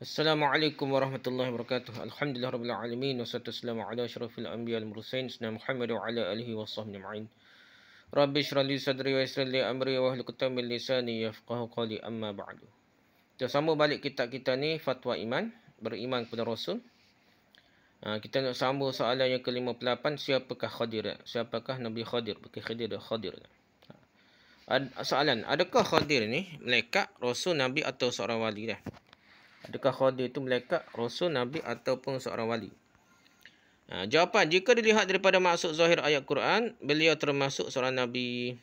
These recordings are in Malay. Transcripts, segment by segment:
Assalamualaikum warahmatullahi wabarakatuh. Alhamdulillah rabbil alamin wassalatu wassalamu ala asyrafil anbiya wal mursalin sayyidina Muhammad wa ala alihi washabbihi ajma'in. Rabbi shrah li sadri wa yassir li amri wa hlul qatam min lisani yafqahu qawli amma ba'du. Kita sambung balik kitab kita ni Fatwa Iman, beriman kepada Rasul. Ha, kita nak sambung soalan yang ke-58 siapakah Khadir? Siapakah Nabi Khadir? Bukan Khadir, Khadir. Ha. soalan, adakah Khadir ni malaikat, rasul, nabi atau seorang wali dah? Adakah khadir itu melekat rasul Nabi ataupun seorang wali? Ha, jawapan, jika dilihat daripada maksud zahir ayat Quran, beliau termasuk seorang Nabi.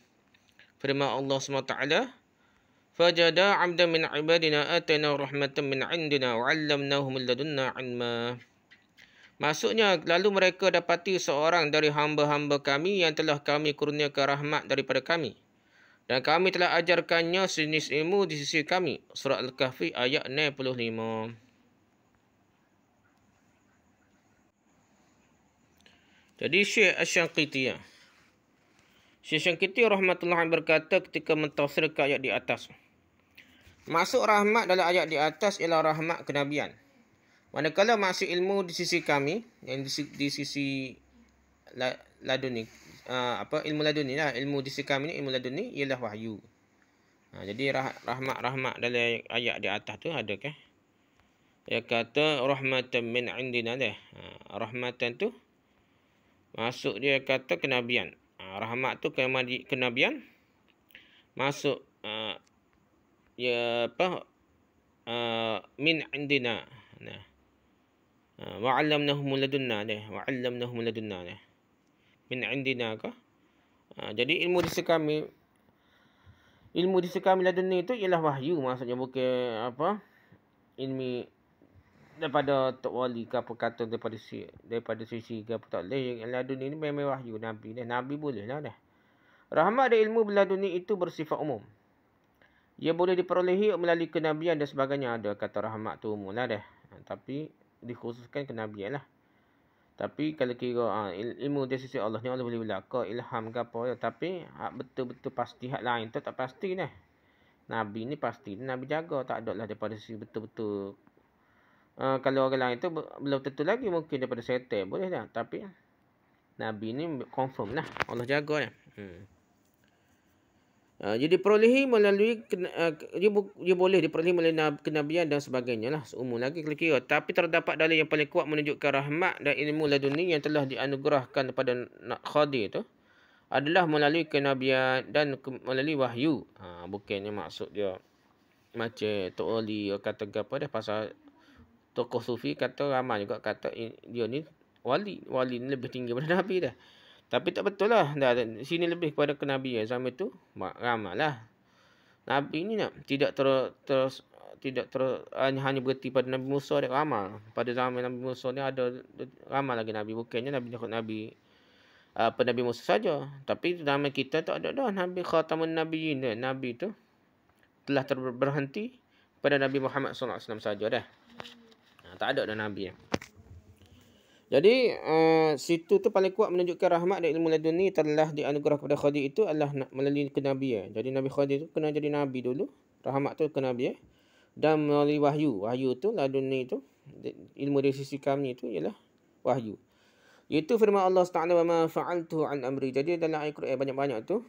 Firman Allah SWT, Fajada amda min ibadina atina rahmatan min indina wa'allamnahu min ladunna inma. Maksudnya, lalu mereka dapati seorang dari hamba-hamba kami yang telah kami kurniakan rahmat daripada kami dan kami telah ajarkannya sejenis ilmu di sisi kami. Surah Al-Kahfi ayat 95. Jadi Syekh Asyangkiti. Ya. Syekh Asyangkiti rahmatullah berkata ketika mentafsirkan ayat di atas. Masuk rahmat dalam ayat di atas ialah rahmat kenabian. Manakala masih ilmu di sisi kami, yang di sisi, ladunik uh, apa ilmu laduni lah ilmu disikam ini ilmu laduni ialah wahyu uh, jadi rah- rahmat rahmat dalam ayat di atas tu ada ke dia kata rahmatan min indina deh uh, rahmatan tu masuk dia kata kenabian uh, rahmat tu kemadi kenabian masuk uh, ya apa uh, min indina nah uh, wa 'allamnahum ladunna deh wa ladunna deh min indina ke? Ha, jadi ilmu di kami ilmu di kami la dunia itu ialah wahyu maksudnya bukan apa ilmu daripada tok wali ke apa kata daripada si daripada sisi ke apa tak leh yang la ni memang wahyu nabi dah nabi boleh lah dah. Rahmat dan ilmu bila dunia itu bersifat umum. Ia boleh diperolehi melalui kenabian dan sebagainya. Ada kata rahmat tu umum lah dah. Ha, tapi dikhususkan kenabian lah. Tapi kalau kira ha, ilmu dia sisi Allah ni Allah boleh berlaku ilham ke apa ya. Tapi ah, betul-betul pasti hak lain tu tak pasti ni. Nabi ni pasti. Nabi jaga tak ada lah daripada sisi betul-betul. Uh, kalau orang lain tu belum tentu lagi mungkin daripada setan boleh tak. Tapi Nabi ni confirm lah. Allah jaga ya. Hmm. Ah, ah, dia perolehi melalui dia boleh diperolehi melalui kenabian dan sebagainya lah seumur lagi kira, kira tapi terdapat dalil yang paling kuat menunjukkan rahmat dan ilmu laduni yang telah dianugerahkan kepada nak khadi itu adalah melalui kenabian dan ke, melalui wahyu ha, bukannya maksud dia macam Tok Ali kata apa dah pasal tokoh sufi kata ramai juga kata dia ni wali wali ni lebih tinggi daripada nabi dah tapi tak betul lah. Dah, sini lebih kepada kenabian zaman tu. Ramah lah. Nabi ni nak tidak ter, ter, tidak ter, hanya, hanya berhenti pada Nabi Musa dia ramah. Pada zaman Nabi Musa ni ada ramah lagi Nabi. Bukannya Nabi Nabi, Nabi apa Nabi Musa saja. Tapi zaman kita tak ada dah. Nabi Khatamun Nabi ni. Eh, Nabi tu telah terberhenti pada Nabi Muhammad SAW saja dah. Tak ada dah Nabi. Jadi uh, situ tu paling kuat menunjukkan rahmat dan ilmu laduni telah dianugerah kepada Khadi itu adalah melalui kenabian. Jadi Nabi Khadi tu kena jadi nabi dulu. Rahmat tu kenabian eh. dan melalui wahyu. Wahyu tu laduni tu ilmu dari sisi kami itu ialah wahyu. Itu firman Allah Taala wa ma fa'altu an amri. Jadi dalam ayat Quran banyak-banyak tu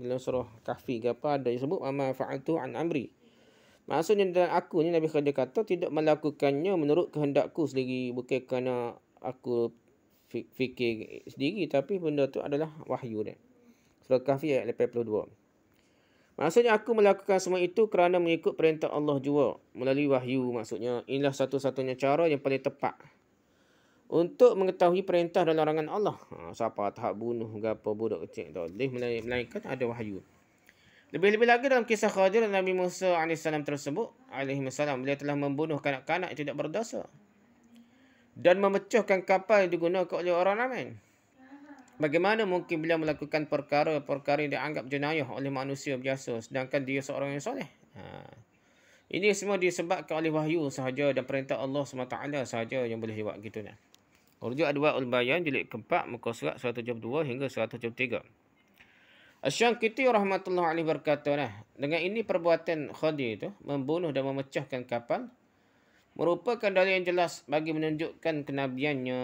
dalam surah Kahfi ke apa ada yang sebut wa ma fa'altu an amri. Maksudnya dalam aku ni Nabi Khadijah kata tidak melakukannya menurut kehendakku sendiri bukan kerana aku fikir sendiri tapi benda tu adalah wahyu dia. Surah Kahfi ayat 82. Maksudnya aku melakukan semua itu kerana mengikut perintah Allah jua melalui wahyu maksudnya inilah satu-satunya cara yang paling tepat untuk mengetahui perintah dan larangan Allah. Ha, siapa tak bunuh gapo budak kecil tu. Lebih melainkan ada wahyu. Lebih-lebih lagi dalam kisah Khadir Nabi Musa AS tersebut, AS, beliau telah membunuh kanak-kanak yang tidak berdosa dan memecahkan kapal yang digunakan oleh orang ramai. Bagaimana mungkin beliau melakukan perkara-perkara yang dianggap jenayah oleh manusia biasa sedangkan dia seorang yang soleh? Ha. Ini semua disebabkan oleh wahyu sahaja dan perintah Allah SWT sahaja yang boleh buat gitu. Nah. Rujuk Adwa Ul-Bayan, jilid keempat, muka surat 172 hingga 173. Asyankiti rahmatullah alaih berkata, nah, dengan ini perbuatan khadi itu, membunuh dan memecahkan kapal, merupakan dalil yang jelas bagi menunjukkan kenabiannya.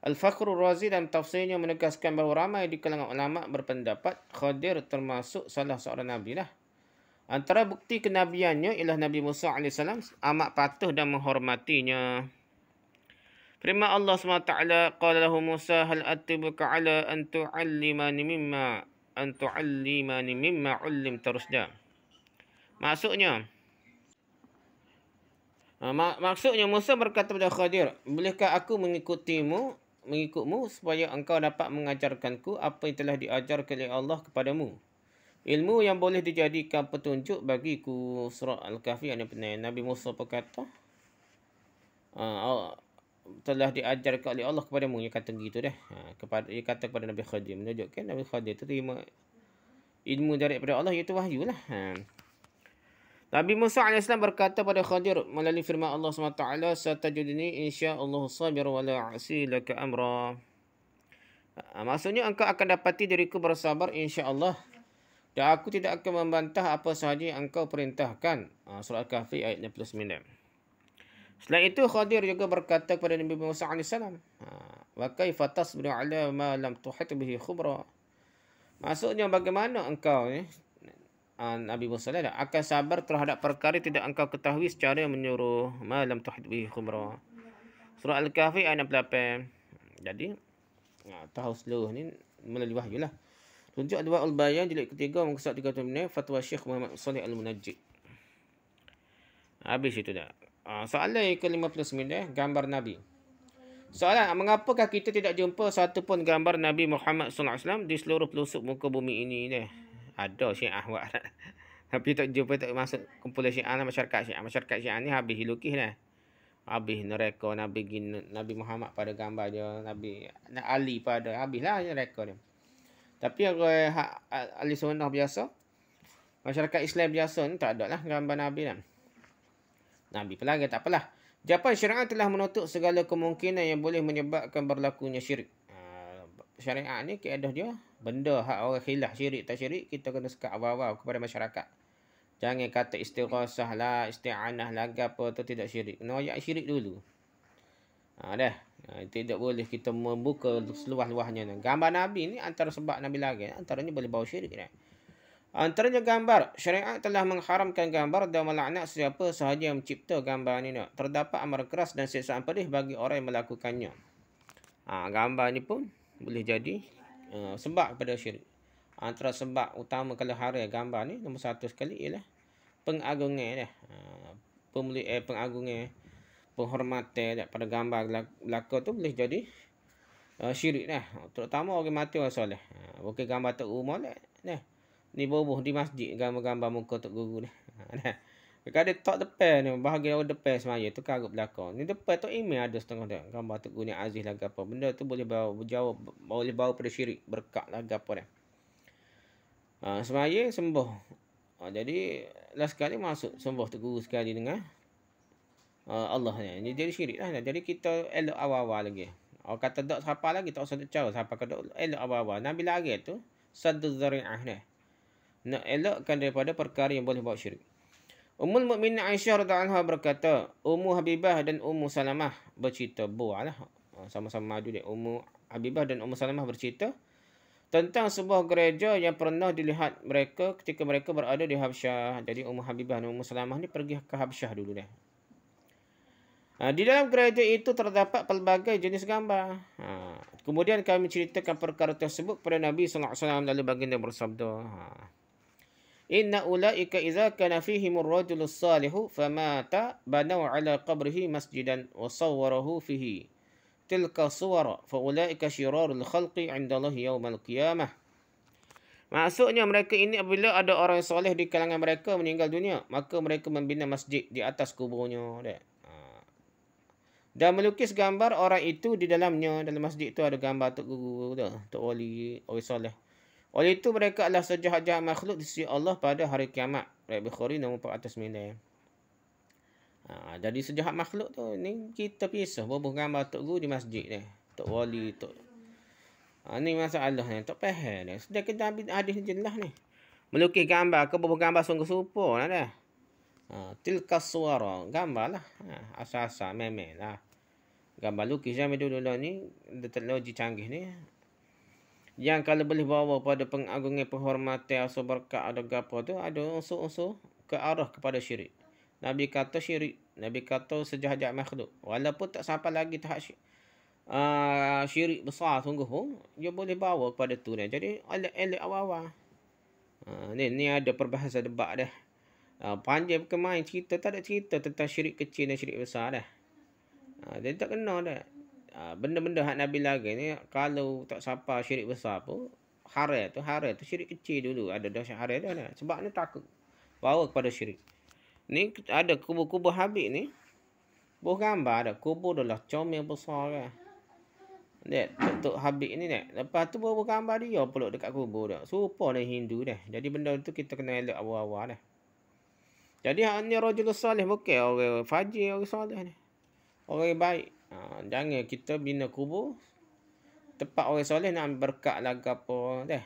Al-Fakhrul Razi dalam tafsirnya menegaskan bahawa ramai di kalangan ulama berpendapat Khadir termasuk salah seorang Nabi lah. Antara bukti kenabiannya ialah Nabi Musa AS amat patuh dan menghormatinya. Prima Allah SWT kala lahu Musa hal atibuka ala antu'allimani mimma antu'allimani mimma ullim terusda. Maksudnya, Ha, maksudnya Musa berkata kepada Khadir, "Bolehkah aku mengikutimu, mengikutmu supaya engkau dapat mengajarkanku apa yang telah diajarkan oleh Allah kepadamu?" Ilmu yang boleh dijadikan petunjuk bagiku surah Al-Kahfi yang pernah Nabi Musa berkata ha, oh, telah diajarkan oleh Allah kepadamu dia kata begitu dah ha, kepada dia kata kepada Nabi Khadir menunjukkan Nabi Khadir terima ilmu daripada Allah iaitu wahyu lah ha. Nabi Musa AS berkata pada Khadir melalui firman Allah SWT Satajudini insya'allahu sabir wa la'asi laka amra ah, Maksudnya engkau akan dapati diriku bersabar insya'allah Dan aku tidak akan membantah apa sahaja yang engkau perintahkan ah, Surah Al-Kahfi ayat 69 Selain itu Khadir juga berkata kepada Nabi Musa AS ah, Wa kaifa tasbiru ala ma lam tuhit bihi khubra Maksudnya bagaimana engkau eh, Nabi Musa lah, akan sabar terhadap perkara tidak engkau ketahui secara menyuruh malam tuhid bi khumra. Surah Al-Kahfi ayat 68. Jadi ha, tahu seluruh ni melalui wahyu lah. Tunjuk dua al-bayan jilid ketiga muka surat 36 fatwa Syekh Muhammad Salih Al-Munajjid. Habis itu dah. Ha, soalan yang ke-59 gambar Nabi. Soalan, mengapakah kita tidak jumpa satu pun gambar Nabi Muhammad SAW di seluruh pelosok muka bumi ini? Dah? ada syiah buat tapi tak jumpa tak masuk kumpulan syiah lah, masyarakat syiah masyarakat syiah ni habis hilukih lah habis nereka Nabi Gino, Nabi Muhammad pada gambar je, Nabi Ali pada habislah nereka dia tapi orang Ali ahli sunnah biasa masyarakat Islam biasa ni tak ada lah gambar Nabi lah Nabi pula kata tak apalah Japan syariah telah menutup segala kemungkinan yang boleh menyebabkan berlakunya syirik. Uh, ah, syariah ni keadaan dia benda hak orang khilaf syirik tak syirik kita kena sekat awal-awal kepada masyarakat. Jangan kata istighosah lah, isti'anah lah, apa tu tidak syirik. Kena ayat syirik dulu. Ha, dah. Ha, tidak boleh kita membuka seluas-luasnya. Gambar Nabi ni antara sebab Nabi lagi. Antaranya boleh bawa syirik. Dah. Kan? Antaranya gambar. Syariat telah mengharamkan gambar dan melaknat siapa sahaja yang mencipta gambar ni. Nak. Terdapat amar keras dan siksaan pedih bagi orang yang melakukannya. Ha, gambar ni pun boleh jadi Ah, sembah kepada syirik. Ah, antara sembah utama kalau hari gambar ni nombor satu sekali ialah pengagungan dia. Uh, pemuli eh, pengagungan eh, penghormatan dia pada gambar belaka tu boleh jadi uh, syirik dah. Terutama orang mati orang soleh. Uh, gambar tu rumah dah. Ni bubuh di masjid gambar-gambar muka tok guru dah. Kakak ada tak depan ni, bahagian orang depan semaya tu karut belakang. Ni depan tu email ada setengah tu. Gambar tu guna Aziz lah apa. Benda tu boleh bawa berjawab, boleh bawa pada syirik. Berkat lah apa dia. Ha, semaya sembuh. Ha, jadi, last kali masuk sembuh tu guru sekali dengan uh, ha, Allah ni. Ini jadi syirik lah. Jadi, kita elok awal-awal lagi. Orang kata tak siapa lagi, tak usah tak cara siapa. Kata elok awal-awal. Nabi lagi tu, sadu zari'ah ni. Nak elokkan daripada perkara yang boleh bawa syirik. Ummul Mukminin Aisyah radhiyallahu anha berkata, Ummu Habibah dan Ummu Salamah bercerita buahlah. Ah, sama-sama maju dia Ummu Habibah dan Ummu Salamah bercerita tentang sebuah gereja yang pernah dilihat mereka ketika mereka berada di Habsyah. Jadi Ummu Habibah dan Ummu Salamah ni pergi ke Habsyah dulu dah. di dalam gereja itu terdapat pelbagai jenis gambar. Ah, kemudian kami ceritakan perkara tersebut kepada Nabi saw alaihi lalu baginda bersabda, ah, Inna ulaika idza kana fihi murrajul salih fa mata banau ala qabrihi masjidan wa sawwarahu fihi tilka suwar fa ulaika syirarul khalqi 'inda Allah al qiyamah Maksudnya mereka ini apabila ada orang soleh di kalangan mereka meninggal dunia maka mereka membina masjid di atas kuburnya dek ha. dan melukis gambar orang itu di dalamnya dalam masjid itu ada gambar tok guru tu tok wali orang soleh oleh itu mereka adalah sejahat-jahat makhluk di sisi Allah pada hari kiamat. Ayat Bukhari nombor 409. Ha, jadi sejahat makhluk tu ni kita pisah berhubung gambar Tok Guru di masjid ni. Tok Wali, Tok... Ha, ni masalah ni, Tok Peher ni. Sudah kita ambil hadis ni jelas ni. Melukis gambar ke berhubung gambar sungguh serupa lah dah. Ha, tilka suara, gambar lah. Ha, asal-asal, memek lah. Gambar lukis zaman dulu-dulu ni, teknologi canggih ni, yang kalau boleh bawa pada pengagungan penghormatan asal berkat ada gapo tu ada unsur-unsur ke arah kepada syirik. Nabi kata syirik, Nabi kata sejahat-jahat makhluk. Walaupun tak sampai lagi tahap syirik, uh, ah, syirik besar sungguh pun, dia boleh bawa kepada tu ni. Jadi elok-elok awawa. awal Uh, ah, ni, ni ada perbahasan debat dah. Uh, ah, panjang ke main cerita, tak ada cerita tentang syirik kecil dan syirik besar dah. Uh, dia tak kena dah. Ah, benda-benda hak Nabi lagi ni kalau tak siapa syirik besar apa haram tu haram tu syirik kecil dulu ada dah syirik haram dah sebab ni takut bawa kepada syirik ni ada kubur-kubur habib ni buah gambar ada kubur adalah comel besar kan Dek, tuk, Habib ni dek. Lepas tu buah gambar dia pula dekat kubur dah Serupa dengan Hindu dah. Jadi benda tu kita kena elok awal-awal dah. Jadi hanya ni Rajul Salih bukan orang fajir, orang salih ni. Orang baik ha, jangan kita bina kubur tempat orang soleh nak berkat lah ke apa deh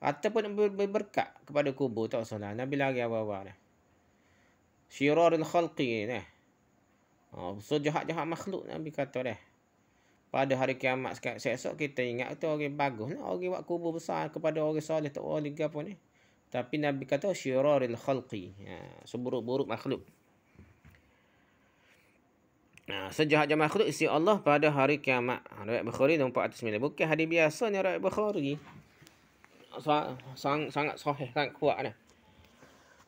ataupun ber berkat kepada kubur tak salah nabi lagi awal-awal dah syirarul khalqi deh ha, so jahat-jahat makhluk nabi kata deh pada hari kiamat esok kita ingat tu orang bagus lah. Orang buat kubur besar kepada orang soleh tak boleh apa ni. Tapi Nabi kata syirarul khalqi. Ya, Seburuk-buruk makhluk. Ha, sejahat jamal makhluk isi Allah pada hari kiamat. Ha, riwayat Bukhari nombor 409. Bukan hari biasa ni riwayat Bukhari. Sang, sangat sahih, sangat kuat ni.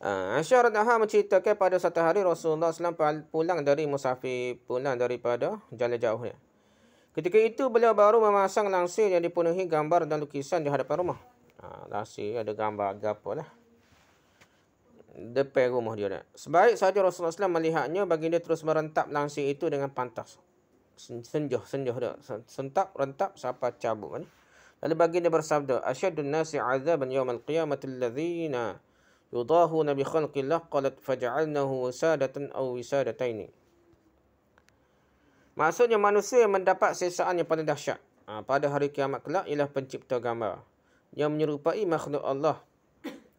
Uh, ha, Asyarat Naha menceritakan pada satu hari Rasulullah SAW pulang dari musafir, pulang daripada jalan jauhnya. Ketika itu beliau baru memasang langsir yang dipenuhi gambar dan lukisan di hadapan rumah. Uh, langsir ada gambar apa lah depan rumah dia. Sebaik saja Rasulullah SAW melihatnya, baginda terus merentap langsir itu dengan pantas. Senjoh, senjoh dia. Sentap, rentap, siapa cabut. Kan? Lalu baginda bersabda, Asyadun nasi azaban yawmal qiyamatil ladhina yudahu nabi khalqillah qalat faja'alnahu wisadatan aw wisadataini. Maksudnya manusia yang mendapat sesaan yang paling dahsyat ha, pada hari kiamat kelak ialah pencipta gambar yang menyerupai makhluk Allah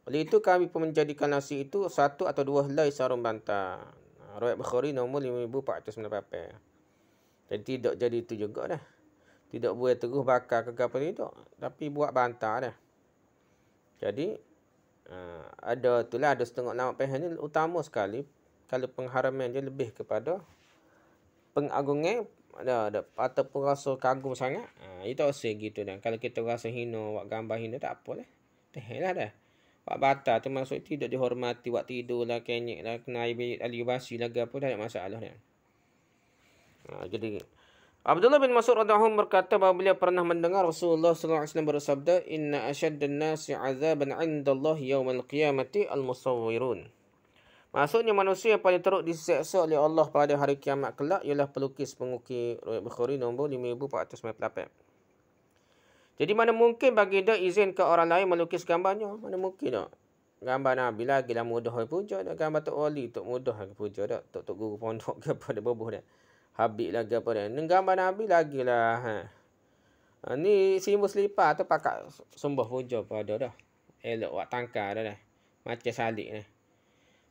oleh itu kami pun menjadikan nasi itu satu atau dua helai sarung bantal. Ha, Rawat Bukhari nombor 5498. Jadi tidak jadi itu juga dah. Tidak boleh terus bakar ke apa ni tu. Tapi buat bantal dah. Jadi ha, ada tu lah ada setengah nama pehan ni utama sekali. Kalau pengharaman dia lebih kepada pengagungnya ada ada ataupun rasa kagum sangat. Uh, itu usah gitu dan kalau kita rasa hina buat gambar hina tak apalah. Tehlah dah. Tehilah dah pak bata tu maksud tidak dihormati waktu tidur lah kenyek lah Kena air bilik alibasi lah Apa tak ada masalah ni ha, Jadi Abdullah bin Mas'ud radhiyallahu anhu berkata bahawa beliau pernah mendengar Rasulullah sallallahu alaihi wasallam bersabda inna ashaddan nasi 'adzaban 'inda Allah al qiyamati al-musawwirun. Maksudnya manusia yang paling teruk diseksa oleh Allah pada hari kiamat kelak ialah pelukis pengukir Bukhari nombor 5498. Jadi mana mungkin bagi dia izin ke orang lain melukis gambarnya? Mana mungkin tak? Gambar Nabi lagi lah mudah puja dah. Gambar Tok Wali Tok mudah ke puja dah. Tok Tok Guru Pondok ke apa dah bubuh dah. Habib lah ke apa dah. Ini gambar Nabi lagi lah. Ha. ha ni simbol selipar tu pakat sumber puja pada dah. Elok buat tangkar dah dah. Macam salik dah.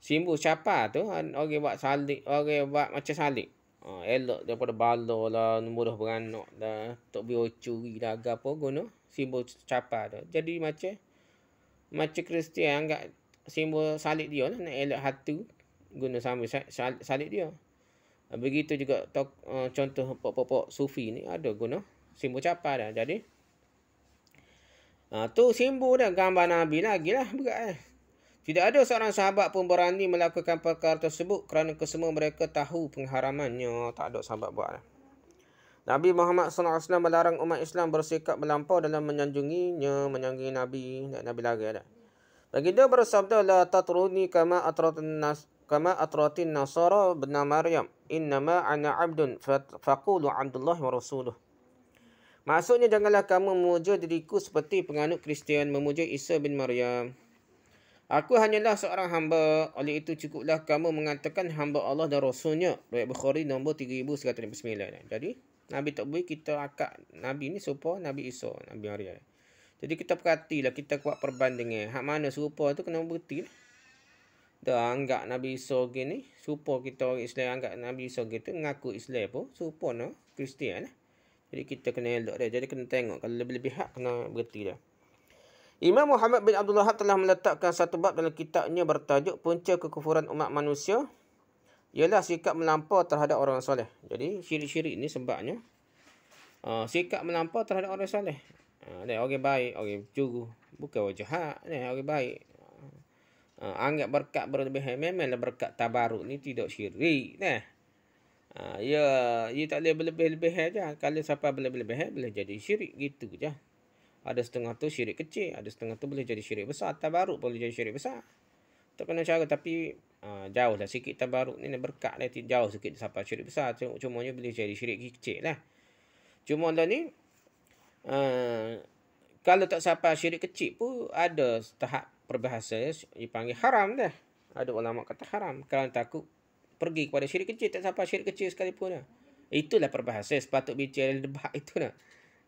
Simbol siapa tu? Ha, orang buat salik. Orang buat macam salik uh, elok daripada bala lah, mudah beranak lah, tak boleh curi lah, agak apa guna simbol capa, tu. Jadi macam, macam Kristian anggap simbol salib dia lah, nak elok hatu guna sambil salib dia. Ha, begitu juga tok, uh, contoh pokok-pokok sufi ni ada guna simbol capa dah. Jadi, uh, tu simbol dah gambar Nabi lagi lah berat eh. Tidak ada seorang sahabat pun berani melakukan perkara tersebut kerana kesemua mereka tahu pengharamannya. Tak ada sahabat buat. Lah. Nabi Muhammad SAW melarang umat Islam bersikap melampau dalam menyanjunginya, menyanjungi Nabi. Nabi lagi ada. Baginda bersabda, La tatruni kama atratin, nas, kama atratin nasara bin Maryam. Innama ana abdun faqulu abdullah wa rasuluh. Maksudnya, janganlah kamu memuja diriku seperti penganut Kristian memuja Isa bin Maryam. Aku hanyalah seorang hamba. Oleh itu cukuplah kamu mengatakan hamba Allah dan Rasulnya. Ruyat Bukhari nombor 3159. Jadi Nabi tak boleh kita akak Nabi ni serupa Nabi Isa. Nabi Maria. Jadi kita lah kita kuat perbandingan. Hak mana serupa tu kena berhati lah. Dia anggap Nabi Isa gini. Serupa kita orang Islam anggap Nabi Isa gitu. ngaku Islam pun serupa no Kristian lah. Jadi kita kena elok dia. Jadi kena tengok. Kalau lebih-lebih hak kena berhati dia. Lah. Imam Muhammad bin Abdullah telah meletakkan satu bab dalam kitabnya bertajuk Punca Kekufuran Umat Manusia ialah sikap melampau terhadap orang soleh. Jadi syirik-syirik ini sebabnya uh, sikap melampau terhadap orang soleh. Ada ah, uh, orang baik, orang curu, bukan orang jahat, ni orang baik. Uh, anggap berkat berlebihan memanglah berkat tabaruk ni tidak syirik, ni. Uh, ah, ya, ia ya tak boleh berlebih-lebih saja. Kalau siapa berlebih-lebih, boleh jadi syirik gitu je. Ada setengah tu syirik kecil. Ada setengah tu boleh jadi syirik besar. Tabaruk boleh jadi syirik besar. Tak kena cara. Tapi uh, jauh lah sikit tabaruk ni. Berkat lah. Jauh sikit sampai syirik besar. Cuma ni boleh jadi syirik kecil lah. Cuma dah ni. Uh, kalau tak sampai syirik kecil pun. Ada tahap perbahasa. Dipanggil haram dah. Ada ulama kata haram. Kalau takut pergi kepada syirik kecil. Tak sampai syirik kecil sekalipun lah. Itulah perbahasa. Sepatut bincang dan debat itu lah.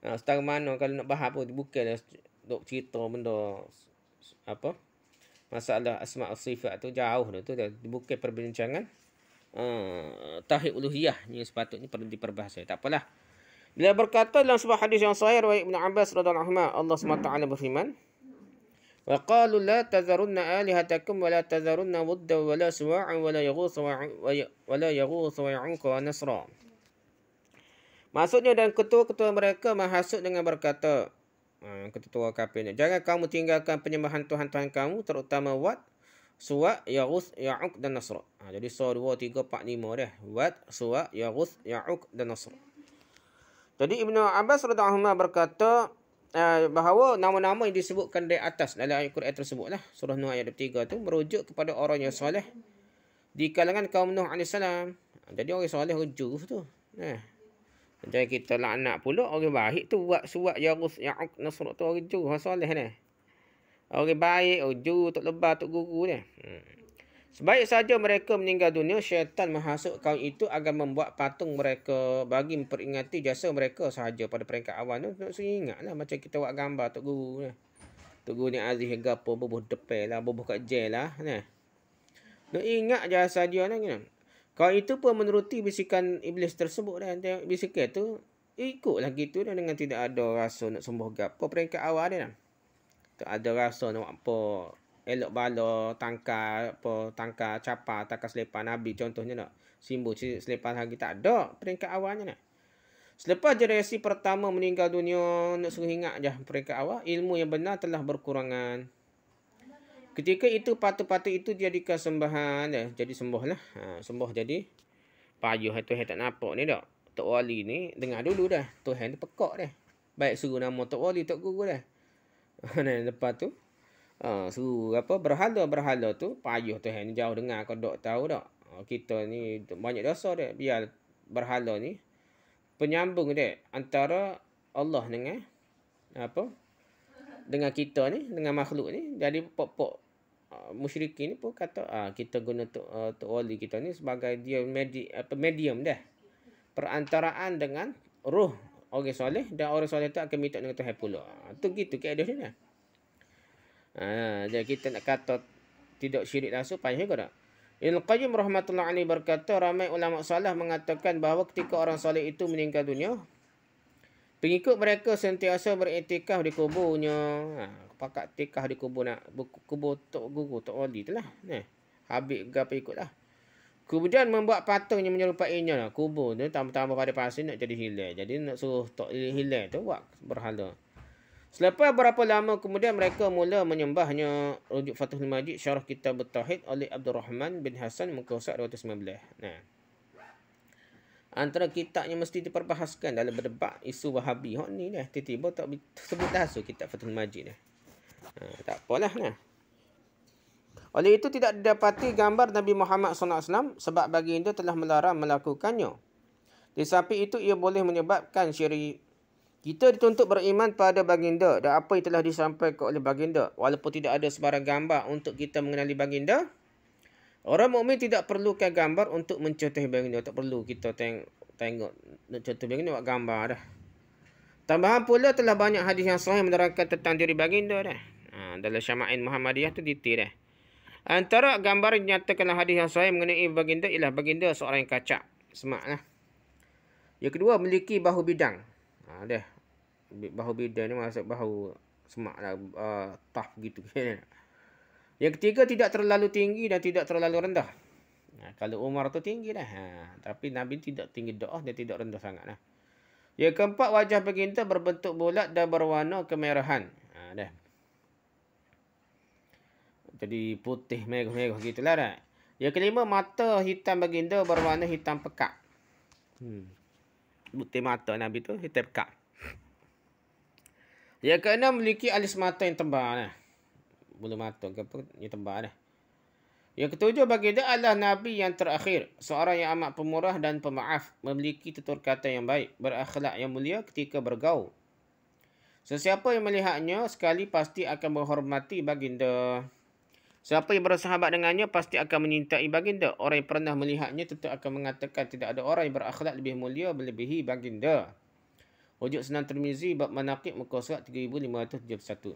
Ha, setara mana kalau nak bahas pun bukanlah dok cerita benda apa masalah asma sifat tu jauh tu tu bukan perbincangan uh, ah, tahid uluhiyah ni sepatutnya perlu diperbahasai eh, tak apalah bila berkata dalam sebuah hadis yang sahih riwayat Ibn Abbas radhiyallahu anhu Allah SWT berfirman wa qalu la tazarunna alihatakum wa la tazarunna wudda wa la suwa'a wa la yaghus ya, wa la yaghus wa yunqa nasra Maksudnya dan ketua-ketua mereka menghasut dengan berkata, ha, ketua kafirnya, jangan kamu tinggalkan penyembahan Tuhan-Tuhan kamu, terutama Wat, Suwak, Yaguth, Ya'uk dan Nasr. Ha, jadi so 2, 3, 4, 5 dia. Wat, Suwak, Yaguth, Ya'uk dan Nasr. Jadi Ibnu Abbas radhiyallahu anhu berkata eh, bahawa nama-nama yang disebutkan di atas dalam ayat Quran tersebutlah surah Nuh ayat tiga tu merujuk kepada orang yang soleh di kalangan kaum Nuh alaihissalam. Ha, jadi orang soleh rujuk tu. Eh, macam kita nak laknat pula orang baik tu buat suat ya rus ya uk nasruk tu orang jauh orang soleh ni. Orang baik, orang jauh, tak lebar, tak guru ni. Hmm. Sebaik saja mereka meninggal dunia, syaitan menghasut kaum itu agar membuat patung mereka bagi memperingati jasa mereka sahaja pada peringkat awal tu. Tak sering ingat lah macam kita buat gambar Tok Guru ni. Tok Guru ni Aziz Gapo, bubuh depe lah, bubuh kat jail lah ni. Tak ingat jasa dia ni. Kan? Kau itu pun menuruti bisikan iblis tersebut dan tengok bisikan tu ikutlah gitu dan dengan tidak ada rasa nak sembuh gapo peringkat awal dia. Tak ada rasa nak apa elok bala tangkar apa tangkar capa tangkar selepas nabi contohnya nak simbol selepas lagi tak ada peringkat awalnya nak. Selepas generasi pertama meninggal dunia, nak suruh ingat je peringkat awal, ilmu yang benar telah berkurangan. Ketika itu patu-patu itu jadikan sembahan. Eh, jadi sembahlah. Ha, sembah jadi payuh. Eh, Tuhan tak nampak ni tak. Tok Wali ni dengar dulu dah. Tuhan tu pekak dah. Baik suruh nama Tok Wali, Tok Guru dah. Dan lepas tu. Ha, suruh apa berhala-berhala tu. Payuh Tuhan ni jauh dengar. Kau tak tahu tak. Ha, kita ni banyak dosa dia. Biar berhala ni. Penyambung dia. Antara Allah dengan. Apa. Dengan kita ni. Dengan makhluk ni. Jadi pokok-pokok Ah, musyrikin ini pun kata ah kita guna tok uh, ah, tok wali kita ni sebagai dia medi, apa medium dah perantaraan dengan roh orang soleh dan orang soleh tu akan minta dengan Tuhan pula. Ah, tu gitu kaedah dia. Ah, jadi kita nak kata tidak syirik langsung payah juga tak? Ibn Qayyim rahmatullahi berkata ramai ulama salah mengatakan bahawa ketika orang soleh itu meninggal dunia Pengikut mereka sentiasa beriktikaf di kuburnya. Ha, pakat tikah di kubur nak kubur tok guru tok wali itulah. Ni. Habib gapo ikutlah. Kemudian membuat patungnya menyerupainya lah. Kubur tu tambah-tambah pada pasir nak jadi hilal. Jadi nak suruh tok hilal tu buat berhala. Selepas berapa lama kemudian mereka mula menyembahnya rujuk Fatuhul Majid syarah kitab Tauhid oleh Abdul Rahman bin Hasan muka surat 219. Nah antara kitab yang mesti diperbahaskan dalam berdebat isu wahabi hok ni dah tiba-tiba tak sebut dah so kitab fatul majid dah ha, tak apalah nah oleh itu tidak didapati gambar Nabi Muhammad SAW sebab baginda telah melarang melakukannya. Di samping itu ia boleh menyebabkan syirik. Kita dituntut beriman pada baginda dan apa yang telah disampaikan oleh baginda. Walaupun tidak ada sebarang gambar untuk kita mengenali baginda, Orang mukmin tidak perlukan gambar untuk mencontoh begini. Tak perlu kita teng tengok nak contoh begini buat gambar dah. Tambahan pula telah banyak hadis yang sahih menerangkan tentang diri baginda dah. Ha, dalam Syama'in Muhammadiyah tu detail dah. Antara gambar yang nyatakan hadis yang sahih mengenai baginda ialah baginda seorang yang kacak. Semak lah. Yang kedua, memiliki bahu bidang. Ha, dah. Bahu bidang ni maksud bahu semak lah. Uh, ah, tough gitu. Yang ketiga tidak terlalu tinggi dan tidak terlalu rendah. Nah, ha, kalau Umar tu tinggi lah, Ha, tapi Nabi tidak tinggi doa dan tidak rendah sangat lah. Yang keempat wajah baginda berbentuk bulat dan berwarna kemerahan. Ha, dah. Jadi putih merah-merah gitulah dah. Yang kelima mata hitam baginda berwarna hitam pekat. Hmm. Putih mata Nabi tu hitam pekat. Yang keenam memiliki alis mata yang tebal. Nah bulu mata ke apa yang tebal dah. Yang ketujuh bagi dia adalah Nabi yang terakhir. Seorang yang amat pemurah dan pemaaf. Memiliki tutur kata yang baik. Berakhlak yang mulia ketika bergaul. Sesiapa yang melihatnya sekali pasti akan menghormati baginda. Siapa yang bersahabat dengannya pasti akan menyintai baginda. Orang yang pernah melihatnya tentu akan mengatakan tidak ada orang yang berakhlak lebih mulia melebihi baginda. Wujud senang termizi bab manakib muka surat 3571.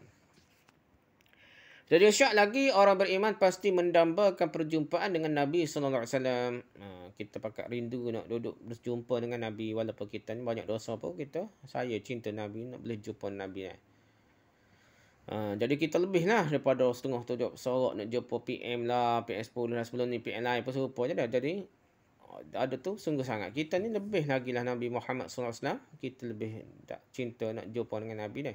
Jadi syak lagi orang beriman pasti mendambakan perjumpaan dengan Nabi sallallahu alaihi wasallam. Ha, kita pakai rindu nak duduk berjumpa dengan Nabi walaupun kita ni banyak dosa pun kita. Saya cinta Nabi nak boleh jumpa Nabi ni. Kan. Ha, jadi kita lebih lah daripada setengah tu jawab sorok nak jumpa PM lah, PS10 lah sebelum ni, PM lain apa serupa je dah. Jadi ada tu sungguh sangat. Kita ni lebih lagi lah Nabi Muhammad Sallallahu Alaihi Wasallam Kita lebih tak cinta nak jumpa dengan Nabi ni.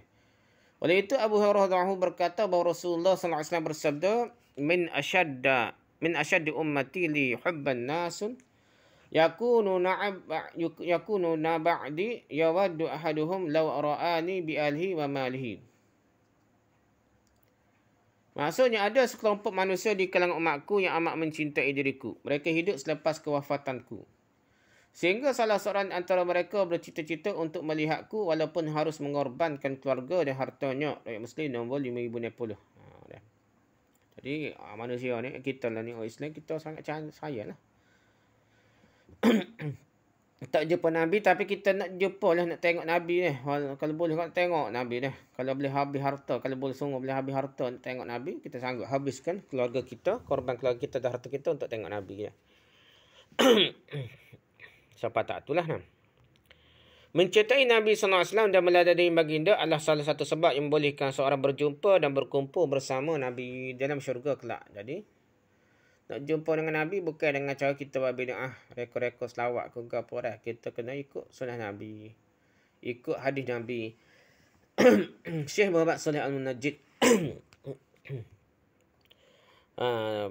Oleh itu Abu Hurairah radhiyallahu anhu berkata bahawa Rasulullah sallallahu alaihi wasallam bersabda min asyadda min asyaddi ummati li hubban nasun yakunu na'ab yakunu na ba'di yawaddu ahaduhum law ra'ani bi alihi wa malihi Maksudnya ada sekelompok manusia di kalangan umatku yang amat mencintai diriku. Mereka hidup selepas kewafatanku. Sehingga salah seorang antara mereka bercita-cita untuk melihatku walaupun harus mengorbankan keluarga dan hartanya. Rakyat Muslim nombor 5,010. Ha, Jadi ah, manusia ni, kita lah ni orang Islam, kita sangat sayang lah. tak jumpa Nabi tapi kita nak jumpa lah nak tengok Nabi ni. Kalau boleh nak tengok Nabi ni. Kalau boleh habis harta, kalau boleh sungguh boleh habis harta nak tengok Nabi, kita sanggup habiskan keluarga kita, korban keluarga kita dan harta kita untuk tengok Nabi ni. Siapa tak itulah. Nah. Mencintai Nabi SAW dan meladani baginda adalah salah satu sebab yang membolehkan seorang berjumpa dan berkumpul bersama Nabi dalam syurga kelak. Jadi, nak jumpa dengan Nabi bukan dengan cara kita buat bina ah, rekod-rekod selawat ke gapura. Kita kena ikut sunnah Nabi. Ikut hadis Nabi. Syekh Muhammad Salih Al-Munajid. Ah,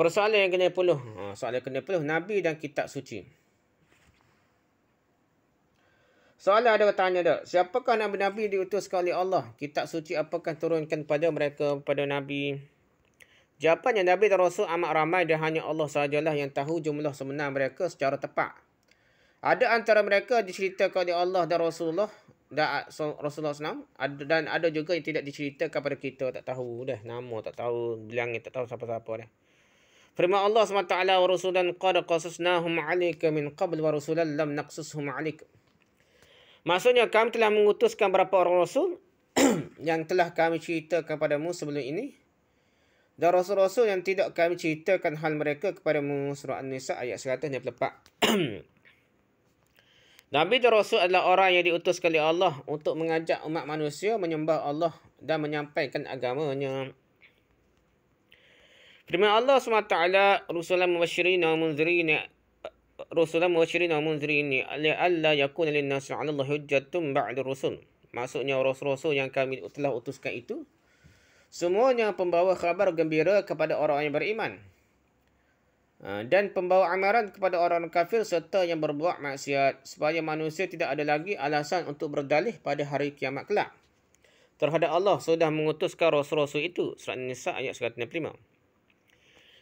persoalan yang kena puluh. Ah, soalan yang kena puluh. Nabi dan kitab suci. Soalan ada bertanya dok. Siapakah Nabi-Nabi diutuskan oleh Allah? Kitab suci apakah turunkan kepada mereka, kepada Nabi? Jawapannya Nabi dan Rasul amat ramai dan hanya Allah sahajalah yang tahu jumlah sebenar mereka secara tepat. Ada antara mereka diceritakan oleh Allah dan Rasulullah dan Rasulullah SAW dan ada juga yang tidak diceritakan kepada kita tak tahu dah nama tak tahu bilangan tak tahu siapa-siapa dah. Firman Allah SWT wa rasulan qad qasasnahum alika min qabl wa rasulan lam naqsushum alikum. Maksudnya kami telah mengutuskan berapa orang rasul yang telah kami ceritakan kepadamu sebelum ini. Dan rasul-rasul yang tidak kami ceritakan hal mereka kepadamu. Surah An-Nisa ayat 194. Nabi dan Rasul adalah orang yang diutus oleh Allah untuk mengajak umat manusia menyembah Allah dan menyampaikan agamanya. Firman Allah SWT, Rasulullah mubashirina wa munzirina rusul mubasyirin wa munzirin li'alla yakuna lin-nasi 'ala Allah hujjatun ba'da rusul. Maksudnya rasul-rasul yang kami telah utuskan itu semuanya pembawa khabar gembira kepada orang yang beriman. Ha, dan pembawa amaran kepada orang kafir serta yang berbuat maksiat supaya manusia tidak ada lagi alasan untuk berdalih pada hari kiamat kelak. Terhadap Allah sudah mengutuskan rasul-rasul itu. Surah Nisa ayat 165.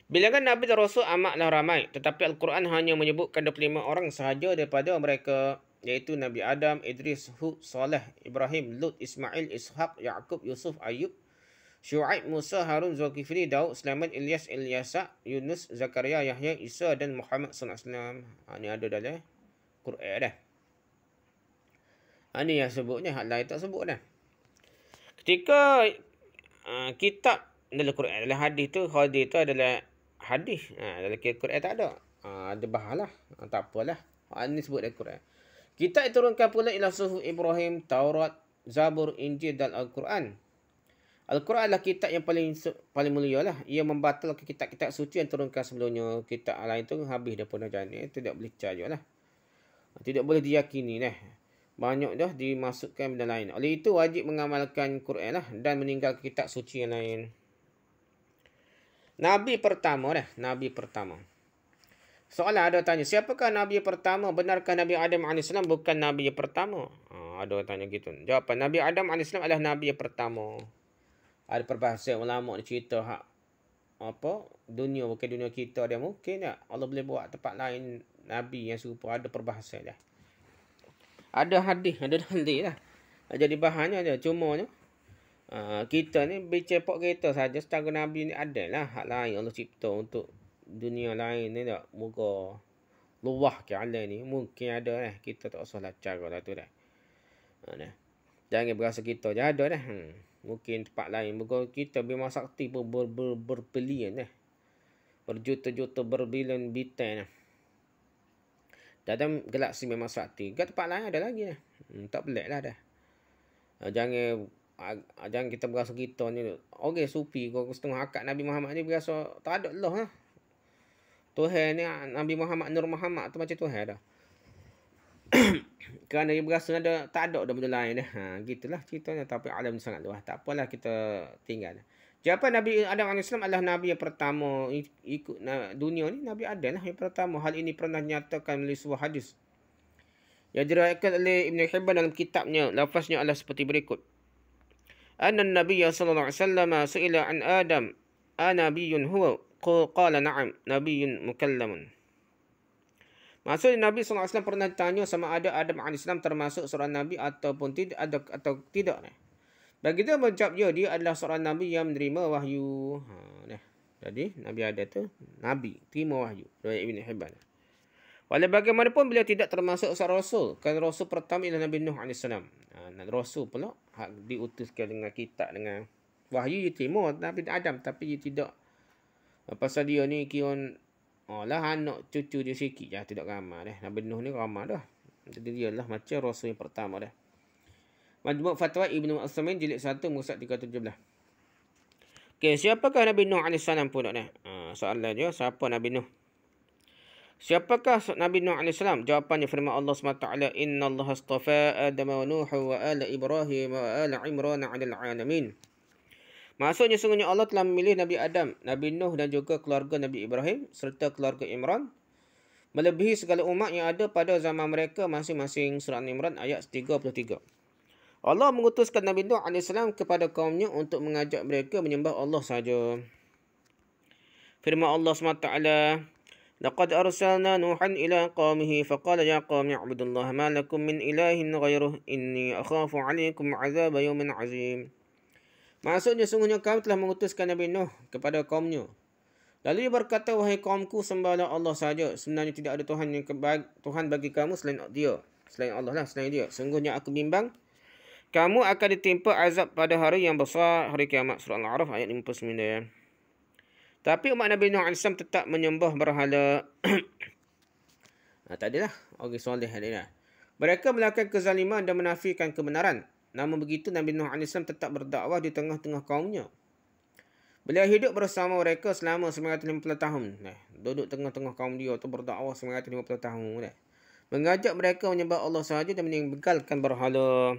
Bilangan Nabi dan Rasul amatlah ramai. Tetapi Al-Quran hanya menyebutkan 25 orang sahaja daripada mereka. Iaitu Nabi Adam, Idris, Hud, Saleh, Ibrahim, Lut, Ismail, Ishaq, Yaakub, Yusuf, Ayub, Shu'aib, Musa, Harun, Zulkifli, Daud, Sulaiman, Ilyas, Ilyasa, Yunus, Zakaria, Yahya, Isa dan Muhammad SAW. Ini ha, ada dalam eh, Quran dah. Ini ha, yang sebutnya. Hal lain tak sebut dah. Ketika uh, kitab dalam Quran, dalam hadis tu, hadis tu adalah hadis. Ha, dalam Al-Quran tak ada. Ha, dia bahalah. Ha, tak apalah. Ha, ini sebut dalam Al-Quran. Kitab diturunkan pula ialah Suhu Ibrahim, Taurat, Zabur, Injil dan Al-Quran. Al-Quran adalah kitab yang paling paling mulia lah. Ia membatalkan kitab-kitab suci yang turunkan sebelumnya. Kitab lain tu habis dah pun macam ni. Tidak boleh caya lah. Ha, tidak boleh diyakini lah. Banyak dah dimasukkan benda lain. Oleh itu, wajib mengamalkan Quran lah. Dan meninggalkan kitab suci yang lain. Nabi pertama dah, Nabi pertama. Soalan ada tanya, siapakah Nabi pertama? Benarkah Nabi Adam AS bukan Nabi pertama? Ha, ada orang tanya gitu. Jawapan, Nabi Adam AS adalah Nabi pertama. Ada perbahasa ulama ni cerita hak apa dunia bukan dunia kita dia mungkin tak Allah boleh buat tempat lain nabi yang serupa ada perbahasa dia ada hadis ada dalil lah jadi bahannya dia cuma Ha, kita ni bincang pok kita saja setara Nabi ni ada lah hak lain Allah cipta untuk dunia lain ni tak muka luah ke ala ni mungkin ada lah kita tak usah lah cara lah tu dah ha, jangan berasa kita je ada dah hmm. mungkin tempat lain muka kita memang sakti pun ber, ber, ber, berpilihan dah berjuta-juta berbilion bitan lah dalam galaksi memang sakti kat tempat lain ada lagi lah hmm, tak pelik lah dah ha, jangan jangan kita berasa kita ni. Orang sufi kau setengah akak Nabi Muhammad ni berasa tak ada Allah lah. Ha? Tuhan ni ah, Nabi Muhammad Nur Muhammad tu macam Tuhan dah. Kerana dia berasa ada tak ada dah benda lain dah. Eh. Ha gitulah ceritanya tapi alam ni sangat luas. Tak apalah kita tinggal. siapa Nabi Adam AS adalah Nabi yang pertama ikut dunia ni. Nabi Adam lah yang pertama. Hal ini pernah nyatakan melalui sebuah hadis. Yang diraikan oleh Ibn Hibban dalam kitabnya. Lafaznya adalah seperti berikut. أن النبي صلى الله عليه وسلم سئل عن آدم أنبي هو قال نعم نبي مكلم Maksudnya Nabi SAW pernah tanya sama ada Adam AS termasuk seorang Nabi ataupun tidak. Ada, atau tidak. Bagi dia menjawab dia, dia adalah seorang Nabi yang menerima wahyu. Ha, ni. Jadi Nabi ada tu Nabi. Terima wahyu. Ibn Hibban. Walau bagaimanapun beliau tidak termasuk seorang rasul. Kan rasul pertama ialah Nabi Nuh AS. Ha, rasul pula hak diutuskan dengan kita dengan wahyu dia terima Nabi Adam tapi dia tidak ha, pasal dia ni kion oh, lah anak cucu dia sikit ya, tidak ramah dah. Nabi Nuh ni ramah dah. Jadi dia lah macam rasul yang pertama dah. Majmu Fatwa Ibnu Al-Samin jilid 1 Musa 317. Okey, siapakah Nabi Nuh AS pun? Ha, soalan dia, siapa Nabi Nuh? Siapakah Nabi Nuh AS? Jawapannya firman Allah SWT. Inna Allah astafa Adam wa Nuh wa ala Ibrahim wa ala Imran ala alamin. Maksudnya sungguhnya Allah telah memilih Nabi Adam, Nabi Nuh dan juga keluarga Nabi Ibrahim serta keluarga Imran. Melebihi segala umat yang ada pada zaman mereka masing-masing surah Imran ayat 33. Allah mengutuskan Nabi Nuh AS kepada kaumnya untuk mengajak mereka menyembah Allah sahaja. Firman Allah SWT. لقد أرسلنا نوحا إلى قومه فقال يا قوم اعبدوا الله ما لكم من إله غيره إني أخاف عليكم عذاب يوم عظيم Maksudnya sungguhnya kami telah mengutuskan Nabi Nuh kepada kaumnya. Lalu dia berkata, wahai kaumku, sembahlah Allah saja. Sebenarnya tidak ada Tuhan yang kebaik, Tuhan bagi kamu selain dia. Selain Allah lah, selain dia. Sungguhnya aku bimbang. Kamu akan ditimpa azab pada hari yang besar, hari kiamat. Surah Al-A'raf ayat 59. Tapi umat Nabi Nuh AS tetap menyembah berhala. ha, tak adalah. Okey, soal dia. Adalah. Mereka melakukan kezaliman dan menafikan kebenaran. Namun begitu, Nabi Nuh AS tetap berdakwah di tengah-tengah kaumnya. Beliau hidup bersama mereka selama 950 tahun. Eh, duduk tengah-tengah kaum dia atau berdakwah 950 tahun. Eh. Mengajak mereka menyembah Allah sahaja dan meninggalkan berhala.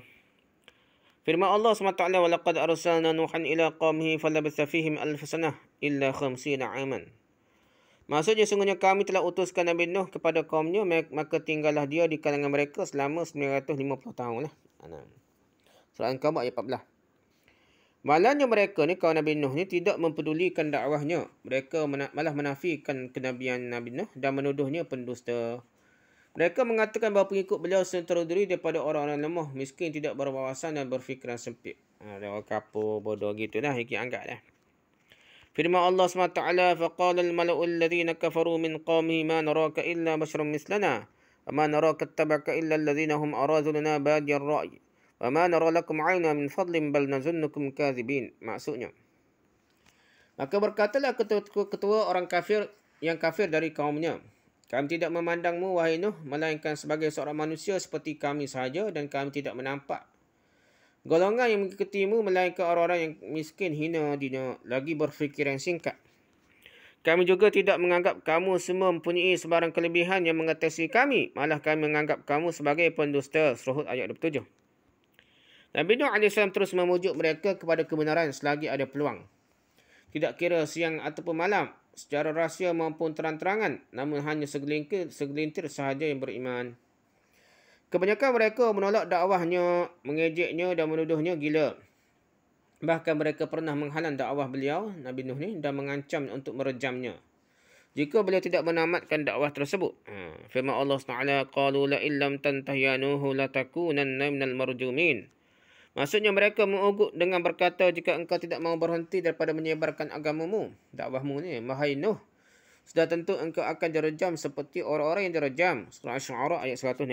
Firman Allah SWT, وَلَقَدْ أَرْسَلْنَا نُوحًا إِلَىٰ قَوْمِهِ فَلَبَثَ فِيهِمْ أَلْفَ سَنَةٍ illa khamsina aman. Maksudnya sungguhnya kami telah utuskan Nabi Nuh kepada kaumnya maka tinggallah dia di kalangan mereka selama 950 tahun lah. Surah Al-Kabak ayat 14. Malahnya mereka ni kaum Nabi Nuh ni tidak mempedulikan dakwahnya. Mereka malah menafikan kenabian Nabi Nuh dan menuduhnya pendusta. Mereka mengatakan bahawa pengikut beliau sentuh diri daripada orang-orang lemah, miskin, tidak berwawasan dan berfikiran sempit. Ada ha, orang kapur, bodoh gitulah, lah. Ikut anggap lah. Ya. Firman Allah SWT, فَقَالَ الْمَلَأُ الَّذِينَ كَفَرُوا مِنْ قَوْمِهِ مَا نَرَاكَ إِلَّا بَشْرًا مِثْلَنَا وَمَا نَرَاكَ اتَّبَعَكَ إِلَّا الَّذِينَ هُمْ أَرَاذِلُنَا بَادِيَ الرَّأْيِ وَمَا نَرَى لَكُمْ عَيْنًا مِنْ فَضْلٍ بَلْ نَظُنُّكُمْ كَاذِبِينَ Maksudnya. Maka berkatalah ketua-ketua orang kafir yang kafir dari kaumnya. Kami tidak memandangmu, wahai Nuh, melainkan sebagai seorang manusia seperti kami sahaja dan kami tidak menampak golongan yang mengikutimu melainkan orang-orang yang miskin, hina, dina, lagi berfikir yang singkat. Kami juga tidak menganggap kamu semua mempunyai sebarang kelebihan yang mengatasi kami. Malah kami menganggap kamu sebagai pendusta. Surahut ayat 27. Nabi Nuh AS terus memujuk mereka kepada kebenaran selagi ada peluang. Tidak kira siang ataupun malam, secara rahsia maupun terang-terangan, namun hanya segelintir, segelintir sahaja yang beriman. Kebanyakan mereka menolak dakwahnya, mengejeknya dan menuduhnya gila. Bahkan mereka pernah menghalang dakwah beliau, Nabi Nuh ni, dan mengancam untuk merejamnya. Jika beliau tidak menamatkan dakwah tersebut. Ha, firman Allah SWT, قَالُوا لَإِنْ لَمْ تَنْتَهْيَا نُوهُ لَتَكُونَنَّ مِنَ الْمَرْجُمِينَ Maksudnya mereka mengugut dengan berkata jika engkau tidak mahu berhenti daripada menyebarkan agamamu. Dakwahmu ni, Mahai Nuh. Sudah tentu engkau akan direjam seperti orang-orang yang direjam. Surah Asyara ayat 115.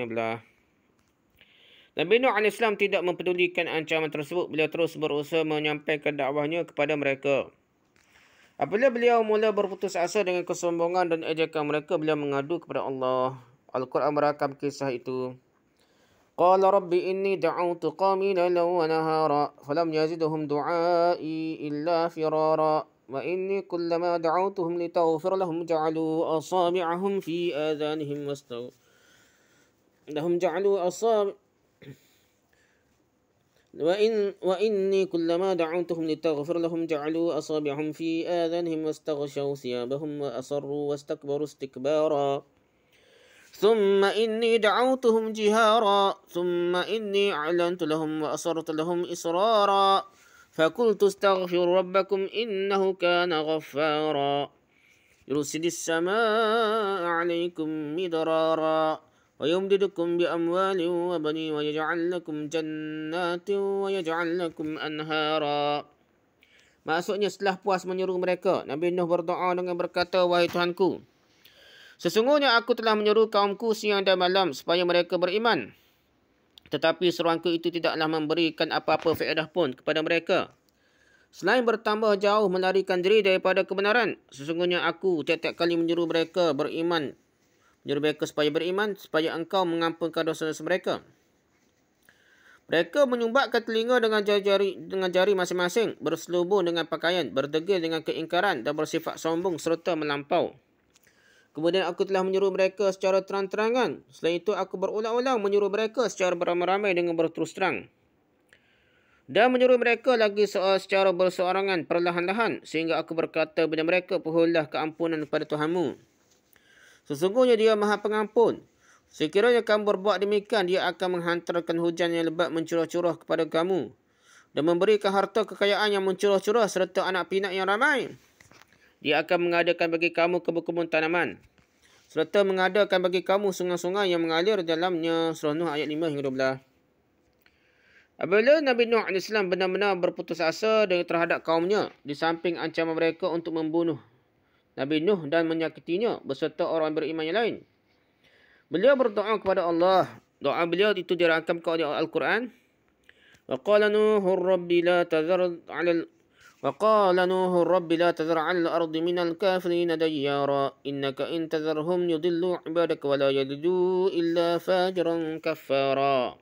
Nabi Nuh AS tidak mempedulikan ancaman tersebut. Beliau terus berusaha menyampaikan dakwahnya kepada mereka. Apabila beliau mula berputus asa dengan kesombongan dan ejekan mereka, beliau mengadu kepada Allah. Al-Quran merakam kisah itu. Qala rabbi inni da'autu qawmi lailan nahara falam yaziduhum du'ai illa firara wa inni kullama da'autuhum litaghfir lahum ja'alu asami'ahum fi adhanihim wastaw lahum ja'alu asami'ahum وإن وإني كلما دعوتهم لتغفر لهم جعلوا أصابعهم في آذانهم واستغشوا ثيابهم وأصروا واستكبروا استكبارا ثم إني دعوتهم جهارا ثم إني أعلنت لهم وأصرت لهم إصرارا فقلت استغفروا ربكم إنه كان غفارا يرسل السماء عليكم مدرارا ويمددكم بأموال وبنين ويجعل لكم جنات ويجعل لكم أنهارا Maksudnya setelah puas menyuruh mereka, Nabi Nuh berdoa dengan berkata, Wahai Tuhanku, sesungguhnya aku telah menyuruh kaumku siang dan malam supaya mereka beriman. Tetapi seruanku itu tidaklah memberikan apa-apa faedah pun kepada mereka. Selain bertambah jauh melarikan diri daripada kebenaran, sesungguhnya aku tiap-tiap kali menyuruh mereka beriman menyuruh mereka supaya beriman supaya engkau mengampunkan dosa-dosa mereka. Mereka menyumbatkan telinga dengan jari-jari dengan jari masing-masing, berselubung dengan pakaian, berdegil dengan keingkaran dan bersifat sombong serta melampau. Kemudian aku telah menyuruh mereka secara terang-terangan. Selain itu, aku berulang-ulang menyuruh mereka secara beramai-ramai dengan berterus terang. Dan menyuruh mereka lagi secara berseorangan perlahan-lahan sehingga aku berkata kepada mereka, Pohonlah keampunan kepada Tuhanmu. Sesungguhnya dia maha pengampun. Sekiranya kamu berbuat demikian, dia akan menghantarkan hujan yang lebat mencurah-curah kepada kamu. Dan memberikan harta kekayaan yang mencurah-curah serta anak pinak yang ramai. Dia akan mengadakan bagi kamu kebun-kebun tanaman. Serta mengadakan bagi kamu sungai-sungai yang mengalir dalamnya. Surah Nuh ayat 5 hingga 12. Apabila Nabi Nuh AS benar-benar berputus asa dengan terhadap kaumnya. Di samping ancaman mereka untuk membunuh Nabi Nuh dan menyakitinya beserta orang beriman yang lain. Beliau berdoa kepada Allah. Doa beliau itu dirakam ke oleh Al-Quran. Wa qala nuhur rabbi la tazar ala Wa qala nuhur rabbi la tazar ala al-ardi minal kafirin dayyara innaka in tazarhum yudillu ibadak wa la yadidu illa fajran kafara.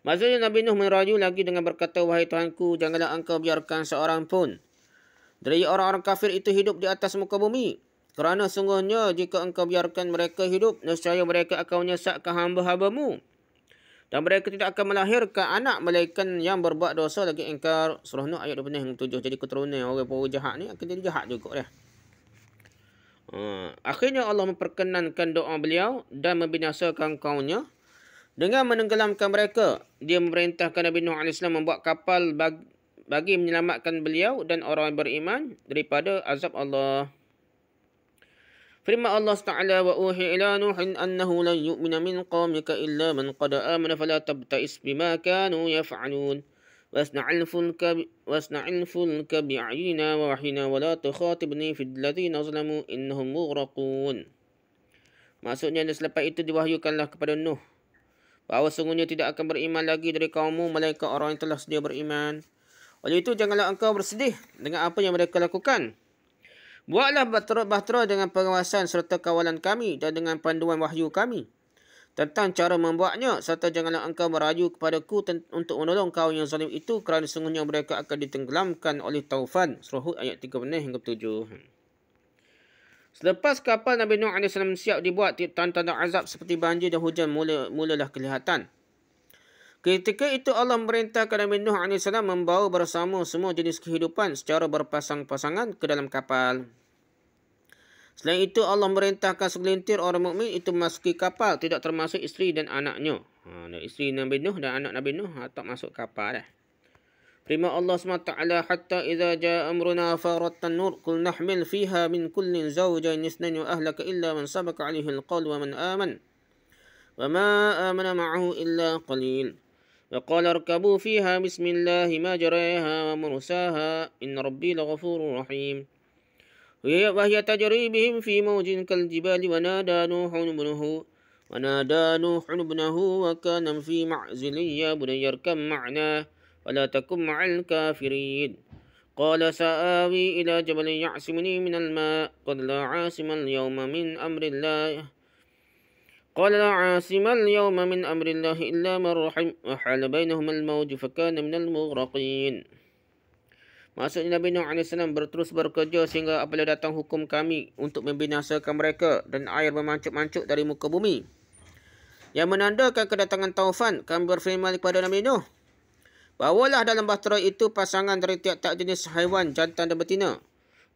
Maksudnya Nabi Nuh merayu lagi dengan berkata, Wahai Tuhanku, janganlah engkau biarkan seorang pun dari orang-orang kafir itu hidup di atas muka bumi. Kerana sungguhnya jika engkau biarkan mereka hidup, nescaya mereka akan menyesatkan hamba-hambamu. Dan mereka tidak akan melahirkan anak malaikan yang berbuat dosa lagi engkar. Surah Nuh ayat 27 yang tujuh. Jadi keturunan orang pura jahat ni akan jadi jahat juga dia. Ha, akhirnya Allah memperkenankan doa beliau dan membinasakan kaumnya. Dengan menenggelamkan mereka, dia memerintahkan Nabi Nuh AS membuat kapal bagi menyelamatkan beliau dan orang yang beriman daripada azab Allah. Firman Allah Taala wa uhi ila nuhin annahu lan yu'mina min qaumika illa man qad amana fala tabta'is bima kanu yaf'alun wasna'il fulka wasna'il fulka bi'ayina wa wahina wa la tukhatibni fil ladzina zalamu innahum mughraqun Maksudnya dan selepas itu diwahyukanlah kepada Nuh bahawa sungguhnya tidak akan beriman lagi dari kaummu melainkan orang yang telah sedia beriman oleh itu, janganlah engkau bersedih dengan apa yang mereka lakukan. Buatlah bahtera-bahtera dengan pengawasan serta kawalan kami dan dengan panduan wahyu kami. Tentang cara membuatnya serta janganlah engkau merayu kepada ku untuk menolong kau yang zalim itu kerana sungguhnya mereka akan ditenggelamkan oleh taufan. Surah Hud ayat 36 hingga 7. Selepas kapal Nabi Nuh AS siap dibuat, tanda-tanda azab seperti banjir dan hujan mula, mulalah kelihatan. Ketika itu Allah memerintahkan Nabi Nuh AS membawa bersama semua jenis kehidupan secara berpasang-pasangan ke dalam kapal. Selain itu Allah memerintahkan segelintir orang mukmin itu masuk ke kapal tidak termasuk isteri dan anaknya. Ha, isteri Nabi Nuh dan anak Nabi Nuh ha, tak masuk kapal dah. Prima Allah SWT hatta idza jaa amruna faratan nur kul nahmil fiha min kullin zawjayn isnan wa ahlaka illa man sabaqa alaihi alqawl wa man aman. وما آمن معه illa qalil. وقال اركبوا فيها بسم الله ما جريها ومرساها إن ربي لغفور رحيم وهي تجري بهم في موج كالجبال ونادى نوح ابنه ونادى نوح ابنه وكان في معزل يا بني اركب معنا ولا تكن مع الكافرين قال سآوي إلى جبل يعصمني من الماء قد لا عاصم اليوم من أمر الله قال لا عاصم اليوم من أمر الله إلا من رحم وحال بينهما الموج فكان من المغرقين Maksudnya Nabi Nuh AS berterus bekerja sehingga apabila datang hukum kami untuk membinasakan mereka dan air memancuk-mancuk dari muka bumi. Yang menandakan kedatangan Taufan, kami berfirman kepada Nabi Nuh. Bawalah dalam bahtera itu pasangan dari tiap-tiap jenis haiwan, jantan dan betina.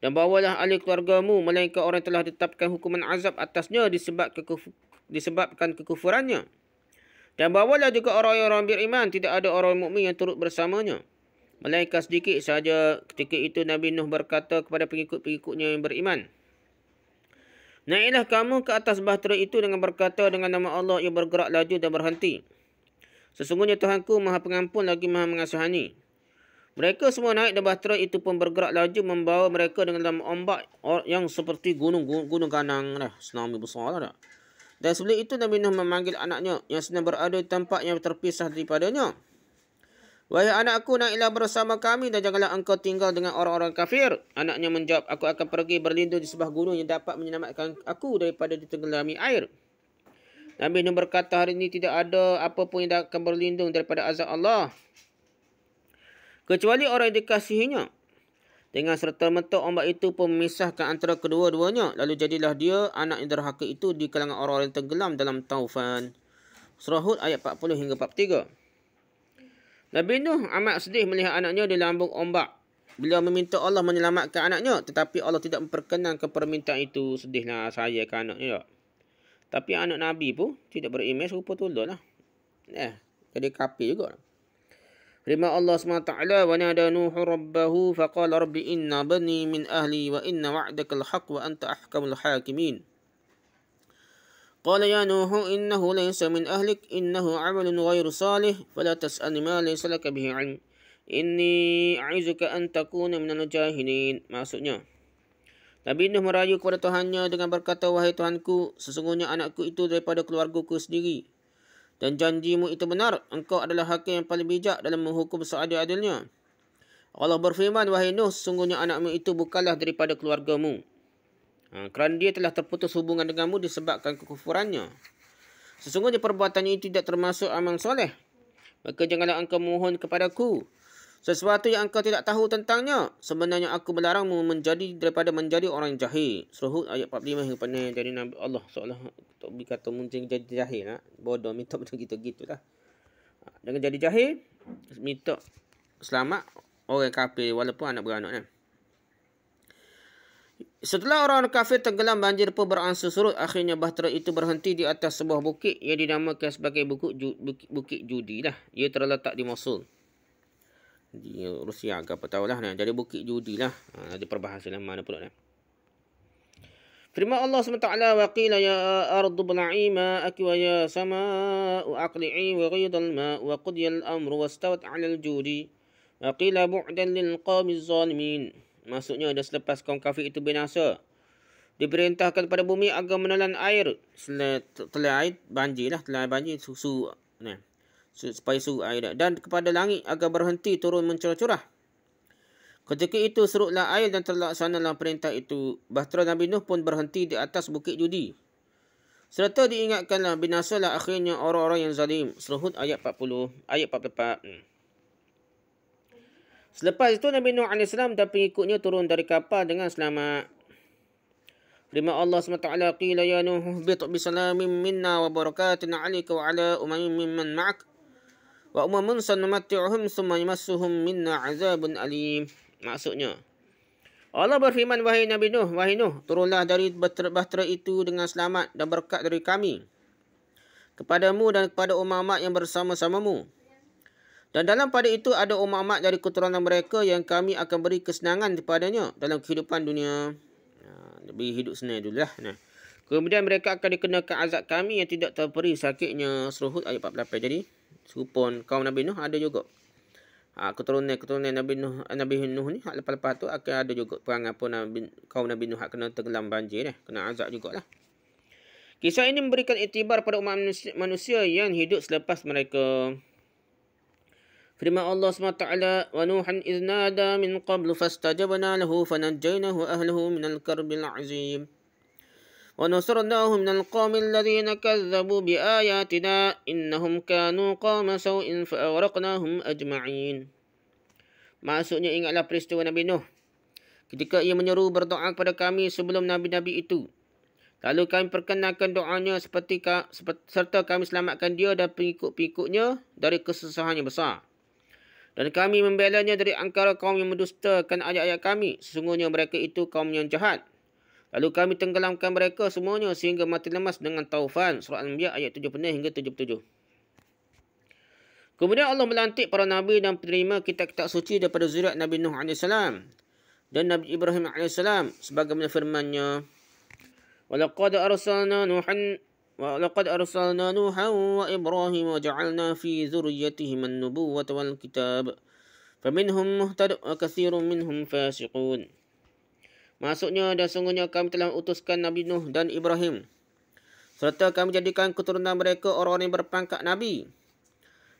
Dan bawalah ahli keluargamu melainkan orang telah ditetapkan hukuman azab atasnya disebab disebabkan kekufurannya. Dan bawalah juga orang-orang beriman, tidak ada orang mukmin yang turut bersamanya. Melainkan sedikit saja ketika itu Nabi Nuh berkata kepada pengikut-pengikutnya yang beriman. Naiklah kamu ke atas bahtera itu dengan berkata dengan nama Allah yang bergerak laju dan berhenti. Sesungguhnya Tuhanku maha pengampun lagi maha mengasihani. Mereka semua naik dan bahtera itu pun bergerak laju membawa mereka dengan dalam ombak yang seperti gunung-gunung Gunung kanang. Lah, tsunami besar lah. Dah. Dan sebelum itu Nabi Nuh memanggil anaknya yang sedang berada di tempat yang terpisah daripadanya. Wahai anakku, naiklah bersama kami dan janganlah engkau tinggal dengan orang-orang kafir. Anaknya menjawab, aku akan pergi berlindung di sebuah gunung yang dapat menyelamatkan aku daripada ditenggelami air. Nabi Nuh berkata, hari ini tidak ada apa pun yang akan berlindung daripada azab Allah. Kecuali orang yang dikasihinya. Dengan serta mentok ombak itu pun memisahkan antara kedua-duanya. Lalu jadilah dia anak yang derhaka itu di kalangan orang-orang yang tenggelam dalam taufan. Surah Hud ayat 40 hingga 43. Nabi Nuh amat sedih melihat anaknya di lambung ombak. Beliau meminta Allah menyelamatkan anaknya. Tetapi Allah tidak memperkenankan permintaan itu. Sedihlah saya ke anaknya. Ya. Tapi anak Nabi pun tidak berimej rupa tu lah. Eh, jadi kapi juga Firman Allah SWT wa nada Nuh rabbahu faqala rabbi inna bani min ahli wa inna wa'dakal haqq wa anta ahkamul hakimin. Qala ya Nuh innahu laysa min ahlik innahu 'amalun ghayru salih fala tas'alni ma laysa lak bihi 'ilm. Inni a'izuka an takuna al jahilin. Maksudnya Nabi Nuh merayu kepada Tuhannya dengan berkata, Wahai Tuhanku, sesungguhnya anakku itu daripada keluargaku sendiri dan janjimu itu benar. Engkau adalah hakim yang paling bijak dalam menghukum seadil-adilnya. Allah berfirman, Wahai Nuh, sungguhnya anakmu itu bukanlah daripada keluargamu. Ha, kerana dia telah terputus hubungan denganmu disebabkan kekufurannya. Sesungguhnya perbuatannya itu tidak termasuk amal soleh. Maka janganlah engkau mohon kepadaku Sesuatu yang engkau tidak tahu tentangnya. Sebenarnya aku melarangmu menjadi daripada menjadi orang jahil. Suruhut ayat 45 yang pernah jadi Nabi Allah. Seolah tak kata mungkin jadi jahil. Lah. Bodoh minta macam gitu-gitu lah. Ha, dengan jadi jahil. Minta selamat orang kafir walaupun anak beranak. Kan? Setelah orang kafir tenggelam banjir pun beransur surut. Akhirnya bahtera itu berhenti di atas sebuah bukit yang dinamakan sebagai bukit, bukit, bukit judi. Lah. Ia terletak di Mosul di ya, Rusia ke apa tahulah ni. Jadi bukit judilah. Ha, ada perbahasan lah mana pula ni. Firman Allah SWT wa qila ya ardu bla'i ma'aki wa ya sama'u aqli'i wa ghidal ma'u wa qudiyal amru wa stawat al judi wa qila bu'dan lil qawmi zalimin. Maksudnya dah selepas kaum kafir itu binasa. Diperintahkan pada bumi agar menelan air. Telah air banjir lah. Telah air banjir susu. Nah supaya suhu air dan kepada langit agar berhenti turun mencurah-curah. Ketika itu suruhlah air dan terlaksanalah perintah itu. Bahtera Nabi Nuh pun berhenti di atas bukit judi. Serta diingatkanlah binasalah akhirnya orang-orang yang zalim. Surah ayat 40, ayat 44. Hmm. Selepas itu Nabi Nuh AS dan pengikutnya turun dari kapal dengan selamat. Lima Allah SWT qila ya Nuh bit minna wa barakatina alika wa ala umamin mimman ma'ak wa umamun sanumati'uhum summa yamassuhum minna azabun alim maksudnya Allah berfirman wahai Nabi Nuh wahai Nuh turunlah dari bahtera itu dengan selamat dan berkat dari kami kepadamu dan kepada umat-umat yang bersama-samamu dan dalam pada itu ada umat-umat dari keturunan mereka yang kami akan beri kesenangan kepadanya dalam kehidupan dunia. Ha, lebih hidup senang dulu lah. Nah. Kemudian mereka akan dikenakan azab kami yang tidak terperi sakitnya. Seruhut ayat 48. Jadi, Supon kaum Nabi Nuh ada juga. Ha, keturunan keturunan Nabi Nuh Nabi Nuh ni hak lepas-lepas tu akan ada juga perang apa Nabi kaum Nabi Nuh kena tenggelam banjir ni, kena azab jugaklah. Kisah ini memberikan iktibar pada umat manusia, manusia yang hidup selepas mereka. Firman Allah SWT, "Wa Nuhan idz nada min qablu fastajabna lahu fananjaynahu ahlihi min al-karbil 'azim." ونصرناه من القوم الذين كذبوا بآياتنا إنهم كانوا قوم سوء فأغرقناهم أجمعين Maksudnya ingatlah peristiwa Nabi Nuh ketika ia menyeru berdoa kepada kami sebelum Nabi-Nabi itu. Lalu kami perkenalkan doanya seperti ka, serta kami selamatkan dia dan pengikut-pengikutnya dari kesusahan besar. Dan kami membela dari angkara kaum yang mendustakan ayat-ayat kami. Sesungguhnya mereka itu kaum yang jahat. Lalu kami tenggelamkan mereka semuanya sehingga mati lemas dengan taufan. Surah Al-Anbiya ayat 76 hingga 77. Kemudian Allah melantik para Nabi dan penerima kitab-kitab suci daripada zuriat Nabi Nuh AS dan Nabi Ibrahim AS sebagaimana firmannya. Walaqad arsalna Nuhan ولقد أرسلنا نوحا وإبراهيم وجعلنا في ذريتهم النبوة والكتاب فمنهم مهتد وكثير منهم فاسقون Maksudnya dan sungguhnya kami telah utuskan Nabi Nuh dan Ibrahim. Serta kami jadikan keturunan mereka orang-orang yang berpangkat Nabi.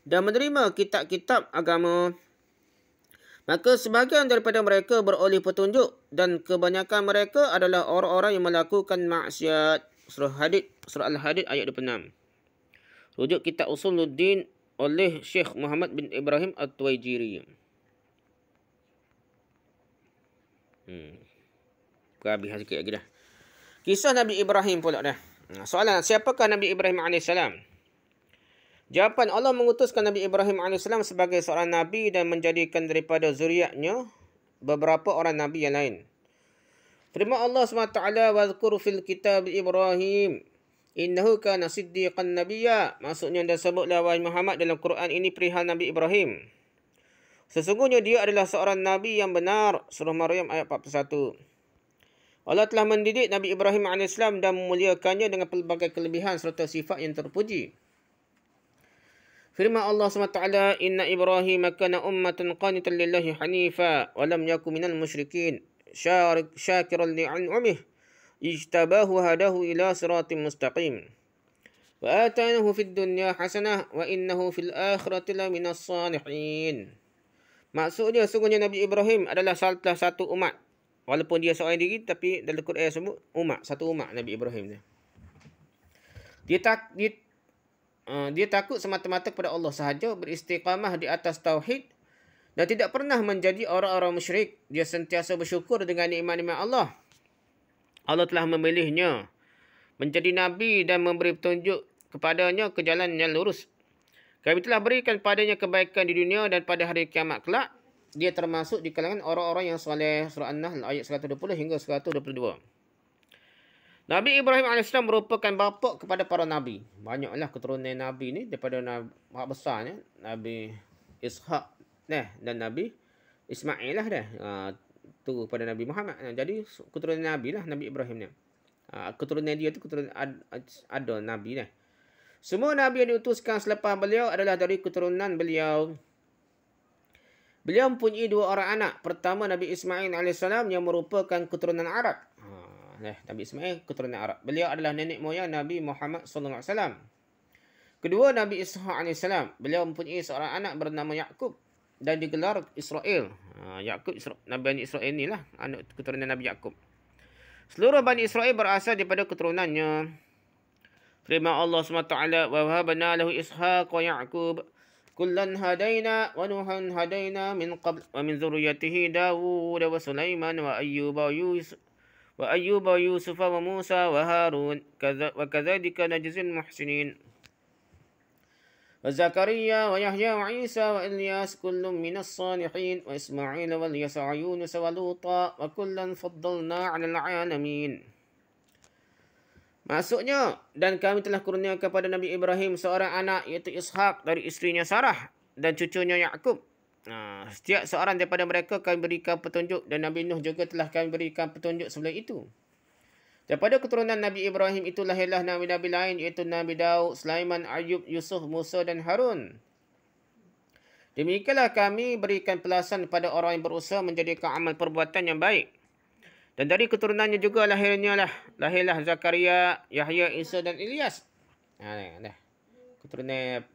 Dan menerima kitab-kitab agama. Maka sebahagian daripada mereka beroleh petunjuk. Dan kebanyakan mereka adalah orang-orang yang melakukan maksiat. Surah Hadid, Surah Al-Hadid ayat 26. Rujuk kitab Usuluddin oleh Syekh Muhammad bin Ibrahim At-Tuwajiri. Hmm ke habis sikit lagi dah. Kisah Nabi Ibrahim pula dah. Soalan, siapakah Nabi Ibrahim AS? Jawapan, Allah mengutuskan Nabi Ibrahim AS sebagai seorang Nabi dan menjadikan daripada zuriatnya beberapa orang Nabi yang lain. Terima Allah SWT wa zkur fil kitab Ibrahim. Innahu kana siddiqan nabiyya. Maksudnya dan sebutlah wahai Muhammad dalam Quran ini perihal Nabi Ibrahim. Sesungguhnya dia adalah seorang Nabi yang benar. Surah Maryam ayat 41. Allah telah mendidik Nabi Ibrahim AS dan memuliakannya dengan pelbagai kelebihan serta sifat yang terpuji. Firman Allah SWT, Inna Ibrahim kana ummatan qanitan lillahi hanifa, walam yaku minal musyrikin, syakiran li'an'umih, ijtabahu hadahu ila siratin mustaqim. Wa atainahu fid dunya hasanah, wa innahu fil akhirati la minas salihin. Maksudnya, sungguhnya Nabi Ibrahim adalah salah satu umat Walaupun dia seorang diri tapi dalam Quran sebut umat, satu umat Nabi Ibrahim dia. Dia tak dia, uh, dia takut semata-mata kepada Allah sahaja beristiqamah di atas tauhid dan tidak pernah menjadi orang-orang musyrik. Dia sentiasa bersyukur dengan nikmat-nikmat Allah. Allah telah memilihnya menjadi nabi dan memberi petunjuk kepadanya ke jalan yang lurus. Kami telah berikan padanya kebaikan di dunia dan pada hari kiamat kelak dia termasuk di kalangan orang-orang yang soleh surah An-Nahl ayat 120 hingga 122. Nabi Ibrahim AS merupakan bapa kepada para Nabi. Banyaklah keturunan Nabi ni daripada Nabi mak Besar ni. Nabi Ishak eh, dan Nabi Ismail lah dah. Ha, tu kepada Nabi Muhammad. Ha, jadi keturunan Nabi lah Nabi Ibrahim ni. Ha, keturunan dia tu keturunan ada Nabi lah. Semua Nabi yang diutuskan selepas beliau adalah dari keturunan beliau. Beliau mempunyai dua orang anak. Pertama Nabi Ismail AS yang merupakan keturunan Arab. Ha, eh, Nabi Ismail keturunan Arab. Beliau adalah nenek moyang Nabi Muhammad SAW. Kedua Nabi Ishaq AS. Beliau mempunyai seorang anak bernama Yaakub. Dan digelar Israel. Ha, Nabi Bani Israel inilah. Anak keturunan Nabi Yaakub. Seluruh Bani Israel berasal daripada keturunannya. Terima Allah SWT. Wa wahabana lahu Ishaq wa Yaakub. كلا هدينا ونوحا هدينا من قبل ومن ذريته داود وسليمان وأيوب ويوسف وأيوب ويوسف وموسى وهارون وكذلك نجزي المحسنين وزكريا ويحيى وعيسى وإلياس كل من الصالحين وإسماعيل واليسع ويونس ولوطا وكلا فضلنا على العالمين Maksudnya, dan kami telah kurniakan kepada Nabi Ibrahim seorang anak iaitu Ishak dari isterinya Sarah dan cucunya Yaakub. Nah, ha, setiap seorang daripada mereka kami berikan petunjuk dan Nabi Nuh juga telah kami berikan petunjuk sebelum itu. Daripada keturunan Nabi Ibrahim itu lahirlah Nabi-Nabi lain iaitu Nabi Daud, Sulaiman, Ayub, Yusuf, Musa dan Harun. Demikianlah kami berikan pelasan kepada orang yang berusaha menjadikan amal perbuatan yang baik. Dan dari keturunannya juga lahirnya lah. Lahirlah Zakaria, Yahya, Isa dan Ilyas. Ha, nah, dah. Keturunan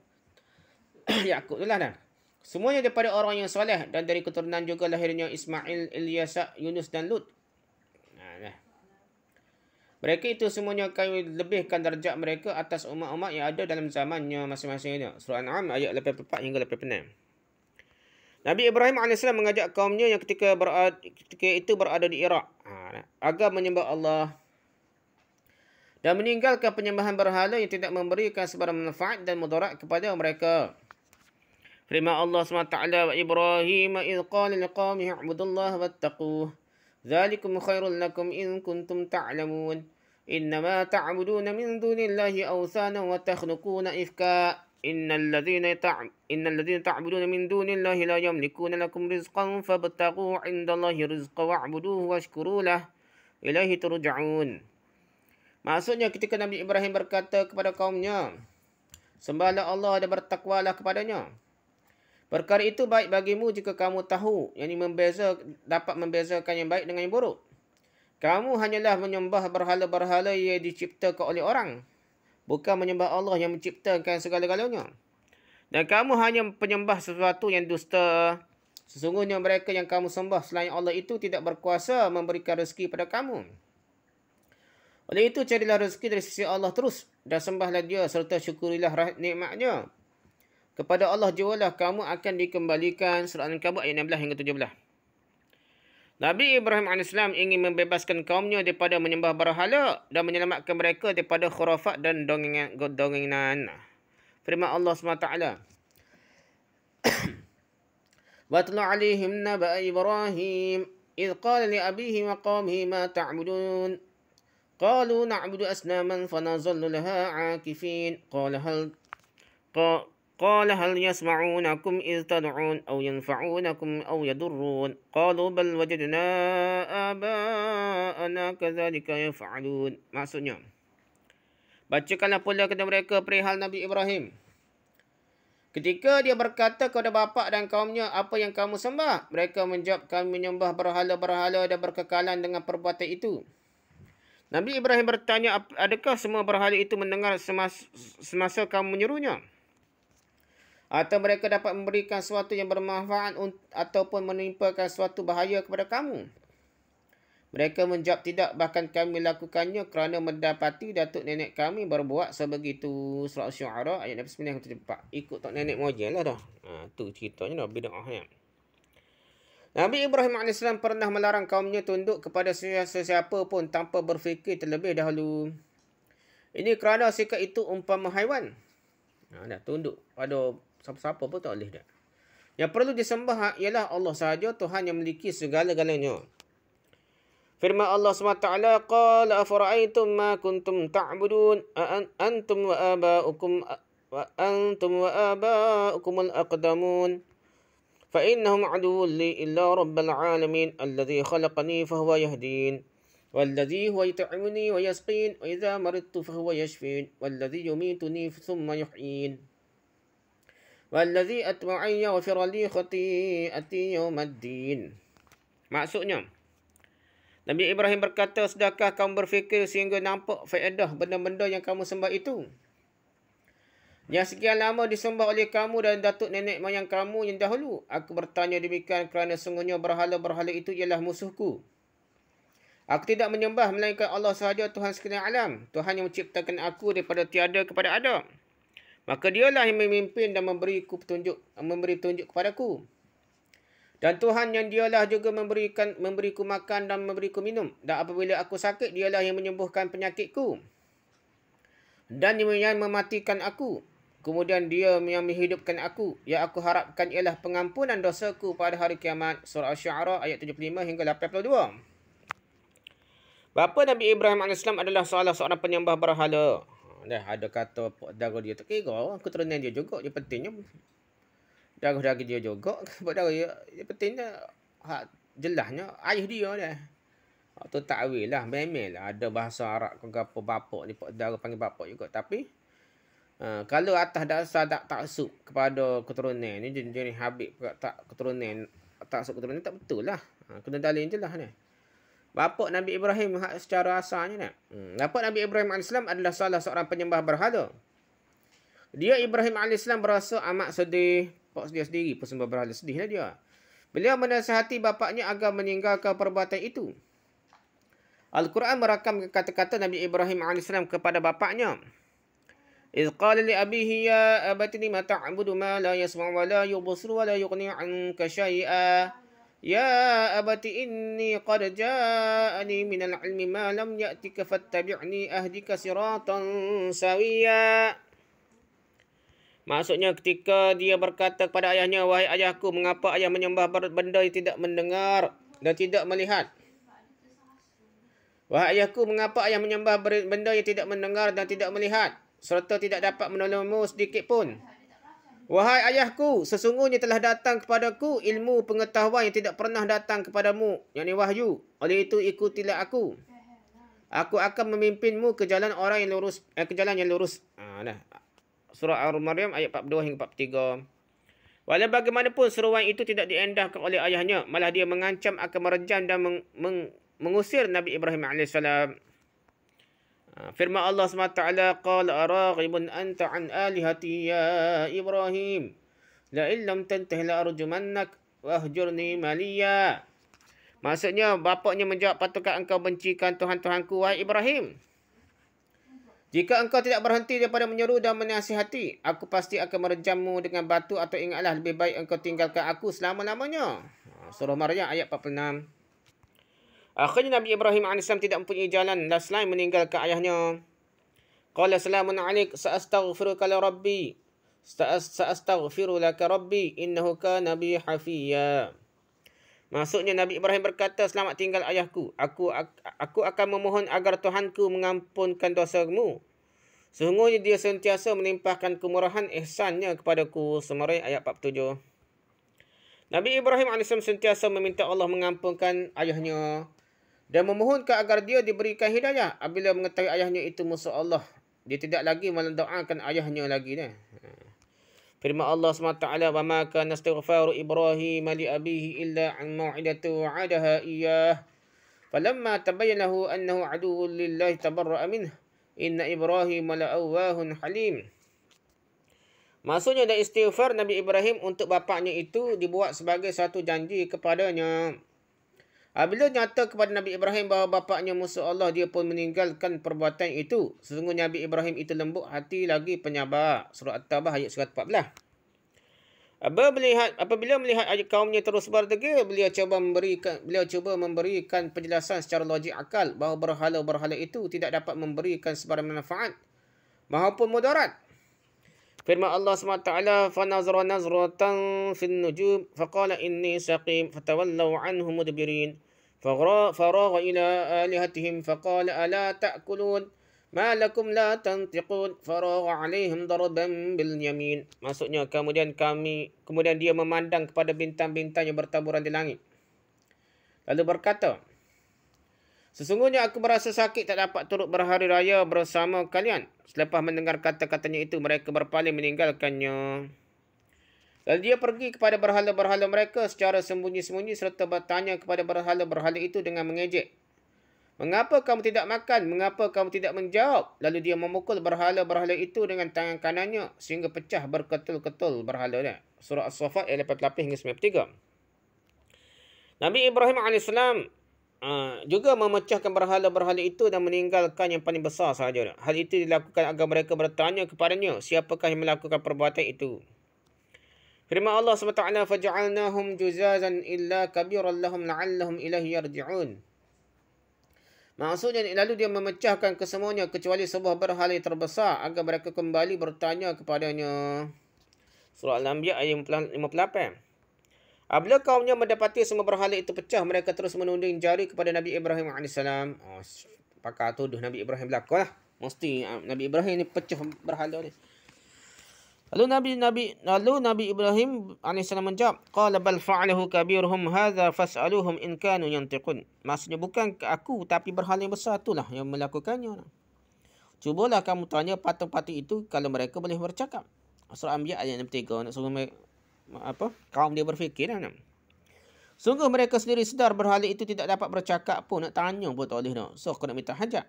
Yakub tu lah dah. Semuanya daripada orang yang soleh. Dan dari keturunan juga lahirnya Ismail, Ilyas, Yunus dan Lut. Ha, nah, dah. Mereka itu semuanya kami lebihkan darjat mereka atas umat-umat yang ada dalam zamannya masing-masing. Surah al An'am ayat 84 hingga 86. Nabi Ibrahim AS mengajak kaumnya yang ketika, berada, ketika itu berada di Iraq ha, agar menyembah Allah dan meninggalkan penyembahan berhala yang tidak memberikan sebarang manfaat dan mudarat kepada mereka. Firman Allah SWT wa Ibrahim idh qala liqaumihi ibudullah wattaquh dzalikum khairul lakum in kuntum ta'lamun innama ta'budun min dunillahi awthana wa takhluquna ifka' إن الذين تعبدون من دون الله لا يملكون لكم رزقا فابتغوا عند الله رزقا واعبدوه واشكروا له إليه ترجعون Maksudnya ketika Nabi Ibrahim berkata kepada kaumnya, Sembahlah Allah dan bertakwalah kepadanya. Perkara itu baik bagimu jika kamu tahu, yang membeza, dapat membezakan yang baik dengan yang buruk. Kamu hanyalah menyembah berhala-berhala yang diciptakan oleh orang bukan menyembah Allah yang menciptakan segala-galanya. Dan kamu hanya penyembah sesuatu yang dusta. Sesungguhnya mereka yang kamu sembah selain Allah itu tidak berkuasa memberikan rezeki pada kamu. Oleh itu, carilah rezeki dari sisi Allah terus dan sembahlah dia serta syukurilah nikmatnya. Kepada Allah jualah kamu akan dikembalikan surat Al-Kabut ayat 16 hingga 17. Nabi Ibrahim AS ingin membebaskan kaumnya daripada menyembah berhala dan menyelamatkan mereka daripada khurafat dan dongengan. Firman Allah SWT. Watlu alihim naba Ibrahim idh qala li abihi wa qawmihi ma ta'budun. Qalu na'budu asnaman fanazallu laha akifin. Qala hal... قال هل يسمعونكم إذ تدعون أو ينفعونكم أو يضرون قالوا بل وجدنا آباءنا كذلك يفعلون maksudnya bacakanlah pula kepada mereka perihal Nabi Ibrahim ketika dia berkata kepada bapa dan kaumnya apa yang kamu sembah mereka menjawab kami menyembah berhala-berhala dan berkekalan dengan perbuatan itu Nabi Ibrahim bertanya adakah semua berhala itu mendengar semasa, semasa kamu menyuruhnya atau mereka dapat memberikan sesuatu yang bermanfaat un- ataupun menimpakan sesuatu bahaya kepada kamu. Mereka menjawab tidak bahkan kami lakukannya kerana mendapati datuk nenek kami berbuat sebegitu surah syuara ayat 94 ikut tok nenek moyang lah tu. Ha tu ceritanya dah bidang ni. Nabi Ibrahim AS pernah melarang kaumnya tunduk kepada sesiapa pun tanpa berfikir terlebih dahulu. Ini kerana sikap itu umpama haiwan. Ha, nak tunduk pada siapa-siapa pun tak boleh dah. Yang perlu disembah ha- ialah Allah sahaja Tuhan yang memiliki segala-galanya. Firman Allah SWT, Qala afara'aitum ma kuntum ta'budun antum wa aba'ukum wa antum wa aba'ukum al-aqdamun. فإنهم عدو لي إلا رب العالمين الذي خلقني فهو يهدين والذي هو يطعمني ويسقين وإذا مرضت فهو يشفين والذي يميتني thumma يحيين والذي أتبع يغفر لي خطيئتي يوم الدين Maksudnya, Nabi Ibrahim berkata, Sedakah kamu berfikir sehingga nampak faedah benda-benda yang kamu sembah itu? Yang sekian lama disembah oleh kamu dan datuk nenek moyang kamu yang dahulu, aku bertanya demikian kerana sungguhnya berhala-berhala itu ialah musuhku. Aku tidak menyembah melainkan Allah sahaja Tuhan sekalian alam, Tuhan yang menciptakan aku daripada tiada kepada ada. Maka dialah yang memimpin dan memberiku petunjuk, memberi petunjuk kepadaku. Dan Tuhan yang dialah juga memberikan memberiku makan dan memberiku minum. Dan apabila aku sakit, dialah yang menyembuhkan penyakitku. Dan yang mematikan aku. Kemudian dia yang menghidupkan aku. Yang aku harapkan ialah pengampunan dosaku pada hari kiamat. Surah Al-Syu'ara ayat 75 hingga 82. Bapa Nabi Ibrahim AS adalah salah seorang penyembah berhala dah ada kata darah dia tak kira keturunan dia juga dia pentingnya darah darah dia juga sebab darah dia, dia pentingnya hak jelasnya ayah dia dah tu tak awil lah memang lah ada bahasa Arab ke apa bapak ni darah panggil bapak juga tapi uh, kalau atas dasar tak taksub kepada keturunan ni jenis-jenis habib tak keturunan tak taksub keturunan tak betul lah uh, kena dalil je lah ni Bapak Nabi Ibrahim ha- secara asalnya ni. Hmm. Bapak Nabi Ibrahim AS adalah salah seorang penyembah berhala. Dia Ibrahim AS berasa amat sedih. Pak dia sendiri pun sembah berhala. Sedihlah dia. Beliau menasihati bapaknya agar meninggalkan perbuatan itu. Al-Quran merakam kata-kata Nabi Ibrahim AS kepada bapaknya. Iz qala li abihi ya abatini ma ta'budu ma la yasma'u wa la yubusru wa la yugni'an ka يا أبت إني قد جاءني من العلم ما لم يأتك فاتبعني أهدك صراطا سويا Maksudnya ketika dia berkata kepada ayahnya, Wahai ayahku, mengapa ayah menyembah benda yang tidak mendengar dan tidak melihat? Wahai ayahku, mengapa ayah menyembah benda yang tidak mendengar dan tidak melihat? Serta tidak dapat menolongmu sedikit pun? Wahai ayahku, sesungguhnya telah datang kepadaku ilmu pengetahuan yang tidak pernah datang kepadamu, yang ini wahyu. Oleh itu ikutilah aku. Aku akan memimpinmu ke jalan orang yang lurus, eh, ke jalan yang lurus. Ha, dah. Surah Al-Maryam ayat 42 hingga 43. Walau bagaimanapun seruan itu tidak diendahkan oleh ayahnya, malah dia mengancam akan merejam dan meng, meng, mengusir Nabi Ibrahim alaihissalam. Ha, firman Allah SWT qala araghibun anta an alihati ya Ibrahim la illam tantahi la arjumannak wahjurni maliya. Maksudnya bapaknya menjawab patutkah engkau bencikan tuhan-tuhanku wahai Ibrahim? Jika engkau tidak berhenti daripada menyeru dan menasihati, aku pasti akan merejammu dengan batu atau ingatlah lebih baik engkau tinggalkan aku selama-lamanya. Ha, surah Maryam ayat 46. Akhirnya Nabi Ibrahim AS tidak mempunyai jalan dan selain meninggal ke ayahnya. Qala salamun alaik sa'astaghfiru ka rabbi. Sa'astaghfiru laka rabbi innahu ka nabi hafiyya. Maksudnya Nabi Ibrahim berkata selamat tinggal ayahku. Aku aku akan memohon agar Tuhanku mengampunkan dosamu. Sungguhnya dia sentiasa menimpahkan kemurahan ihsannya kepadaku. Semarai ayat 47. Nabi Ibrahim AS sentiasa meminta Allah mengampunkan ayahnya dan memohonkan agar dia diberikan hidayah apabila mengetahui ayahnya itu musuh Allah. Dia tidak lagi mendoakan ayahnya lagi dah. Firman Allah SWT wa ma kana istighfaru Ibrahim li abihi illa an mau'idatu wa'adaha iyyah. Falamma tabayyana lahu annahu aduwwun lillahi tabarra'a minhu. Inna Ibrahim la'awwahun halim. Maksudnya dan istighfar Nabi Ibrahim untuk bapaknya itu dibuat sebagai satu janji kepadanya. Ha, bila nyata kepada Nabi Ibrahim bahawa bapaknya musuh Allah, dia pun meninggalkan perbuatan itu. Sesungguhnya Nabi Ibrahim itu lembut hati lagi penyabar. Surah At-Tabah ayat 114. Apa melihat apabila melihat kaumnya terus berdegil, beliau cuba memberikan beliau cuba memberikan penjelasan secara logik akal bahawa berhala-berhala itu tidak dapat memberikan sebarang manfaat maupun mudarat. فرما الله سبحانه وتعالى فنظر نظرة في النجوم فقال إني سقيم فتولوا عنه مدبرين فراغ إلى آلهتهم فقال ألا تأكلون ما lakum la tantiqun faragha alaihim darban bil yamin maksudnya kemudian kami kemudian dia memandang kepada bintang-bintang yang bertaburan di langit lalu berkata Sesungguhnya aku berasa sakit tak dapat turut berhari raya bersama kalian. Selepas mendengar kata-katanya itu, mereka berpaling meninggalkannya. Lalu dia pergi kepada berhala-berhala mereka secara sembunyi-sembunyi serta bertanya kepada berhala-berhala itu dengan mengejek. Mengapa kamu tidak makan? Mengapa kamu tidak menjawab? Lalu dia memukul berhala-berhala itu dengan tangan kanannya sehingga pecah berketul-ketul berhalanya. Surah As-Safat ayat 88 hingga 93. Nabi Ibrahim AS Ha, juga memecahkan berhala-berhala itu dan meninggalkan yang paling besar sahaja. Hal itu dilakukan agar mereka bertanya kepadanya siapakah yang melakukan perbuatan itu. Firman Allah SWT, فَجَعَلْنَاهُمْ جُزَازًا إِلَّا كَبِيرًا لَهُمْ لَعَلَّهُمْ إِلَهِ يَرْجِعُونَ Maksudnya, lalu dia memecahkan kesemuanya kecuali sebuah berhala yang terbesar agar mereka kembali bertanya kepadanya. Surah Al-Anbiya ayat 58. Apabila ah, kaumnya mendapati semua berhala itu pecah, mereka terus menunding jari kepada Nabi Ibrahim AS. Oh, ah, pakar tuduh Nabi Ibrahim berlaku lah. Mesti ah, Nabi Ibrahim ini pecah berhala ni. Lalu Nabi Nabi lalu Nabi Ibrahim AS menjawab, "Qala bal fa'alahu kabiruhum hadza fas'aluhum in kanu yantiqun." Maksudnya bukan aku tapi berhala yang besar itulah yang melakukannya. Cubalah kamu tanya patung-patung itu kalau mereka boleh bercakap. Surah Anbiya ayat 63 nak suruh apa kaum dia berfikir kan. Sungguh mereka sendiri sedar berhala itu tidak dapat bercakap pun nak tanya pun tak boleh nak. So aku nak minta hajat.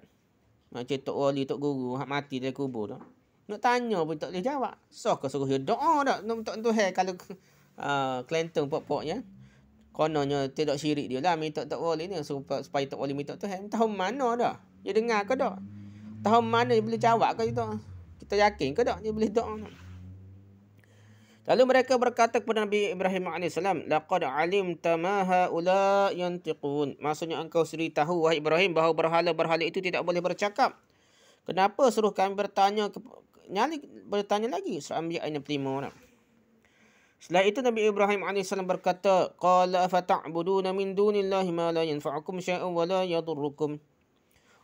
Macam tok wali tok guru hak mati dari kubur tu. Nak tanya pun tak boleh jawab. So aku suruh dia doa oh, dak nak minta Tuhan kalau uh, ah, kelentung pokok ya. Eh. Kononnya tidak syirik dia lah minta tok wali ni supaya, supaya tok wali minta Tuhan. Tahu mana dah? Dia dengar ke dak? Tahu mana dia boleh jawab ke itu? Kita yakin ke dak dia boleh doa? Dah? Lalu mereka berkata kepada Nabi Ibrahim AS, Laqad alim tamaha ula yantiqun. Maksudnya engkau sendiri tahu, wahai Ibrahim, bahawa berhala-berhala itu tidak boleh bercakap. Kenapa suruh kami bertanya, ke, nyali, bertanya lagi? Surah Ambiya ayat 65. Setelah itu Nabi Ibrahim AS berkata, Qala fata'buduna min dunillahi ma la yanfa'akum syai'un wa la yadurrukum.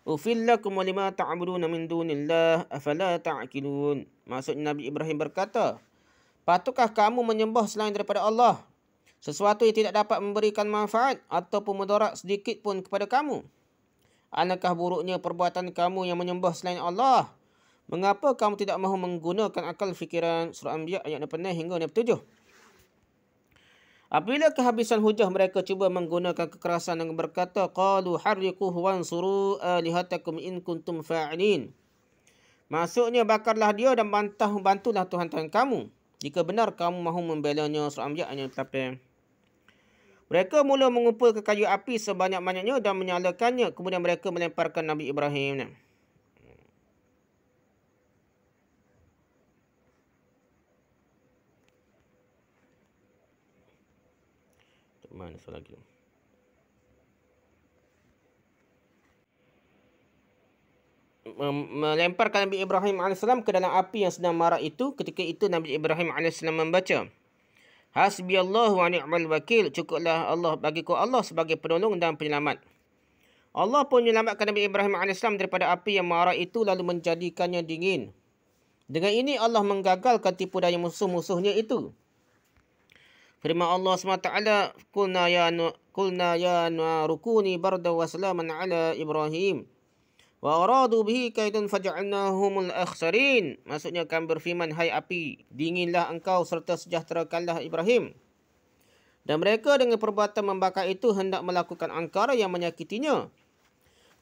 Ufillakum wa lima ta'buduna min dunillah afala ta'akilun. Maksudnya Nabi Ibrahim berkata, Patutkah kamu menyembah selain daripada Allah? Sesuatu yang tidak dapat memberikan manfaat ataupun mudarat sedikit pun kepada kamu. Anakah buruknya perbuatan kamu yang menyembah selain Allah? Mengapa kamu tidak mahu menggunakan akal fikiran surah Anbiya ayat 6 hingga 7? Apabila kehabisan hujah mereka cuba menggunakan kekerasan dan berkata, "Qalu harriquhu wansuru alihatakum in kuntum fa'alin." Maksudnya bakarlah dia dan bantah bantulah tuhan-tuhan kamu. Jika benar kamu mahu membelanya seorang biak hanya tetapi. Mereka mula mengumpulkan kayu api sebanyak-banyaknya dan menyalakannya. Kemudian mereka melemparkan Nabi Ibrahim. Mana soal lagi tu? melemparkan Nabi Ibrahim AS ke dalam api yang sedang marah itu. Ketika itu Nabi Ibrahim AS membaca. Hasbi Allah wa ni'mal wakil. Cukuplah Allah bagiku Allah sebagai penolong dan penyelamat. Allah pun menyelamatkan Nabi Ibrahim AS daripada api yang marah itu lalu menjadikannya dingin. Dengan ini Allah menggagalkan tipu daya musuh-musuhnya itu. Firman Allah SWT, Kulna ya, nu, kulna ya barda wa salaman ala Ibrahim. Wa aradu bihi kaidun faj'alnahumul akhsarin. Maksudnya kami berfirman hai api, dinginlah engkau serta sejahterakanlah Ibrahim. Dan mereka dengan perbuatan membakar itu hendak melakukan angkara yang menyakitinya.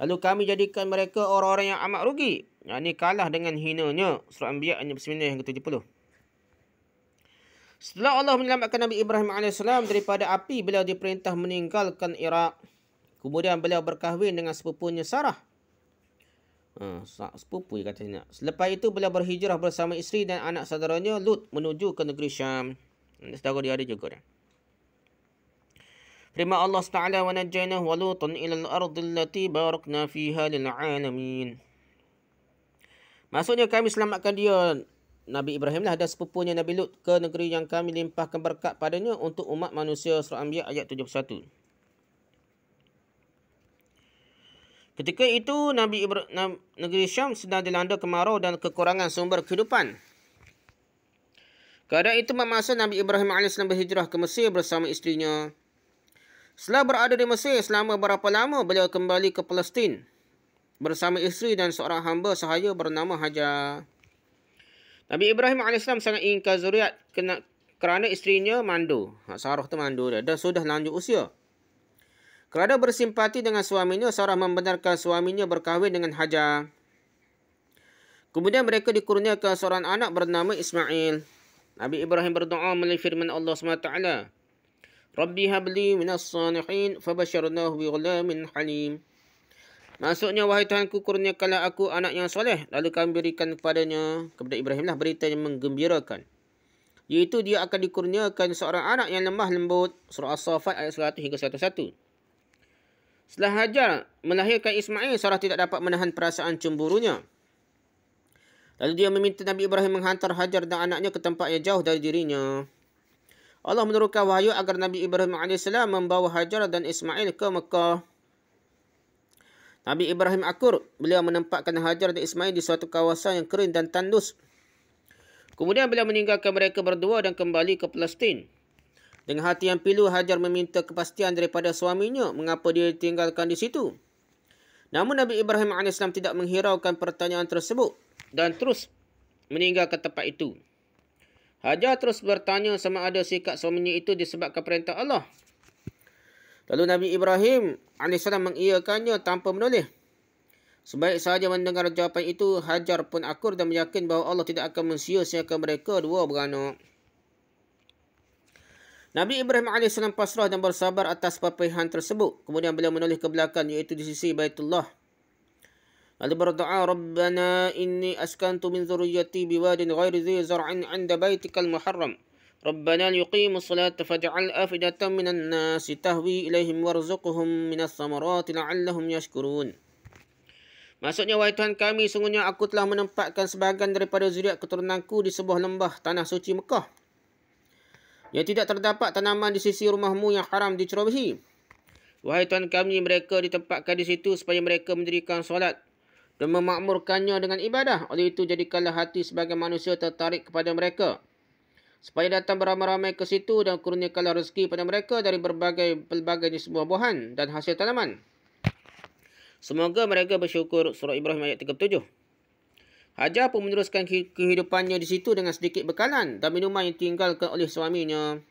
Lalu kami jadikan mereka orang-orang yang amat rugi. Yang ini kalah dengan hinanya. Surah Anbiya ayat 9 yang ke-70. Setelah Allah menyelamatkan Nabi Ibrahim AS daripada api, beliau diperintah meninggalkan Iraq. Kemudian beliau berkahwin dengan sepupunya Sarah. Ha, ha sepupu dia katanya. Selepas itu beliau berhijrah bersama isteri dan anak saudaranya Lut menuju ke negeri Syam. Saudara dia ada juga dah. Firman Allah Taala wa najaina wa lutun ila al-ardh barakna fiha lil alamin. Maksudnya kami selamatkan dia Nabi Ibrahim lah dan sepupunya Nabi Lut ke negeri yang kami limpahkan berkat padanya untuk umat manusia surah Anbiya ayat 71. Ketika itu Nabi Ibr- negeri Syam sedang dilanda kemarau dan kekurangan sumber kehidupan. Keadaan itu memasa Nabi Ibrahim AS berhijrah ke Mesir bersama isterinya. Setelah berada di Mesir selama berapa lama beliau kembali ke Palestin bersama isteri dan seorang hamba sahaya bernama Hajar. Nabi Ibrahim AS sangat inginkan zuriat kerana isterinya mandu. Ha, Sarah tu mandu dia dan sudah lanjut usia. Kerana bersimpati dengan suaminya, Sarah membenarkan suaminya berkahwin dengan Hajar. Kemudian mereka dikurniakan seorang anak bernama Ismail. Nabi Ibrahim berdoa melalui firman Allah SWT. Rabbi habli minas sanihin fabasyarnahu bi ghulamin halim. Maksudnya, wahai Tuhan ku kurniakanlah aku anak yang soleh. Lalu kami berikan kepadanya, kepada Ibrahim lah berita yang menggembirakan. Iaitu dia akan dikurniakan seorang anak yang lemah lembut. Surah As-Safat ayat 100 hingga 101. Setelah Hajar melahirkan Ismail, Sarah tidak dapat menahan perasaan cemburunya. Lalu dia meminta Nabi Ibrahim menghantar Hajar dan anaknya ke tempat yang jauh dari dirinya. Allah menurunkan wahyu agar Nabi Ibrahim AS membawa Hajar dan Ismail ke Mekah. Nabi Ibrahim akur, beliau menempatkan Hajar dan Ismail di suatu kawasan yang kering dan tandus. Kemudian beliau meninggalkan mereka berdua dan kembali ke Palestin. Dengan hati yang pilu, Hajar meminta kepastian daripada suaminya mengapa dia ditinggalkan di situ. Namun Nabi Ibrahim AS tidak menghiraukan pertanyaan tersebut dan terus meninggal ke tempat itu. Hajar terus bertanya sama ada sikap suaminya itu disebabkan perintah Allah. Lalu Nabi Ibrahim AS mengiyakannya tanpa menoleh. Sebaik sahaja mendengar jawapan itu, Hajar pun akur dan meyakin bahawa Allah tidak akan mensia-siakan mereka dua beranak. Nabi Ibrahim AS pasrah dan bersabar atas perpihan tersebut. Kemudian beliau menoleh ke belakang iaitu di sisi Baitullah. Lalu berdoa, Rabbana inni askantu min zuriyati biwadin ghairi zi zara'in anda baitikal muharram. Rabbana liuqimu salat faja'al afidatan minan nasi tahwi ilayhim warzuquhum minas samarati la'allahum yashkurun. Maksudnya, wahai Tuhan kami, sungguhnya aku telah menempatkan sebahagian daripada zuriat keturunanku di sebuah lembah tanah suci Mekah. Ia tidak terdapat tanaman di sisi rumahmu yang haram dicerobohi. Wahai Tuhan kami, mereka ditempatkan di situ supaya mereka mendirikan solat dan memakmurkannya dengan ibadah. Oleh itu, jadikanlah hati sebagai manusia tertarik kepada mereka. Supaya datang beramai-ramai ke situ dan kurniakanlah rezeki pada mereka dari berbagai pelbagai jenis buah-buahan dan hasil tanaman. Semoga mereka bersyukur. Surah Ibrahim ayat 37. Hajar pun meneruskan kehidupannya di situ dengan sedikit bekalan dan minuman yang tinggalkan oleh suaminya.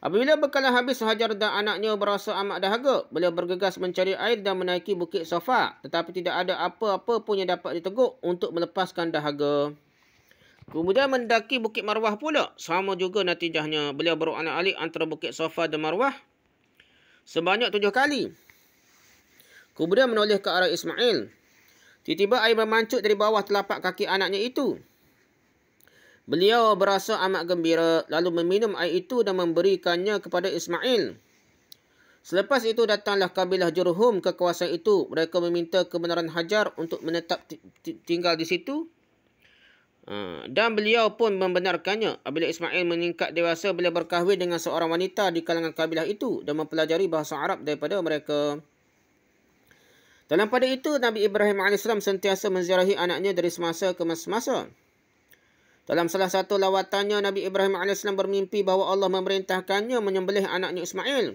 Apabila bekalan habis, Hajar dan anaknya berasa amat dahaga. Beliau bergegas mencari air dan menaiki bukit sofa. Tetapi tidak ada apa-apa pun yang dapat diteguk untuk melepaskan dahaga. Kemudian mendaki bukit marwah pula. Sama juga natijahnya. Beliau beranak alik antara bukit sofa dan marwah sebanyak tujuh kali. Kemudian menoleh ke arah Ismail. Tiba-tiba air memancut dari bawah telapak kaki anaknya itu. Beliau berasa amat gembira lalu meminum air itu dan memberikannya kepada Ismail. Selepas itu datanglah kabilah Jurhum ke kawasan itu. Mereka meminta kebenaran Hajar untuk menetap tinggal di situ. Ha, dan beliau pun membenarkannya. Apabila Ismail meningkat dewasa, beliau berkahwin dengan seorang wanita di kalangan kabilah itu dan mempelajari bahasa Arab daripada mereka. Dalam pada itu, Nabi Ibrahim AS sentiasa menziarahi anaknya dari semasa ke semasa. Dalam salah satu lawatannya, Nabi Ibrahim AS bermimpi bahawa Allah memerintahkannya menyembelih anaknya Ismail.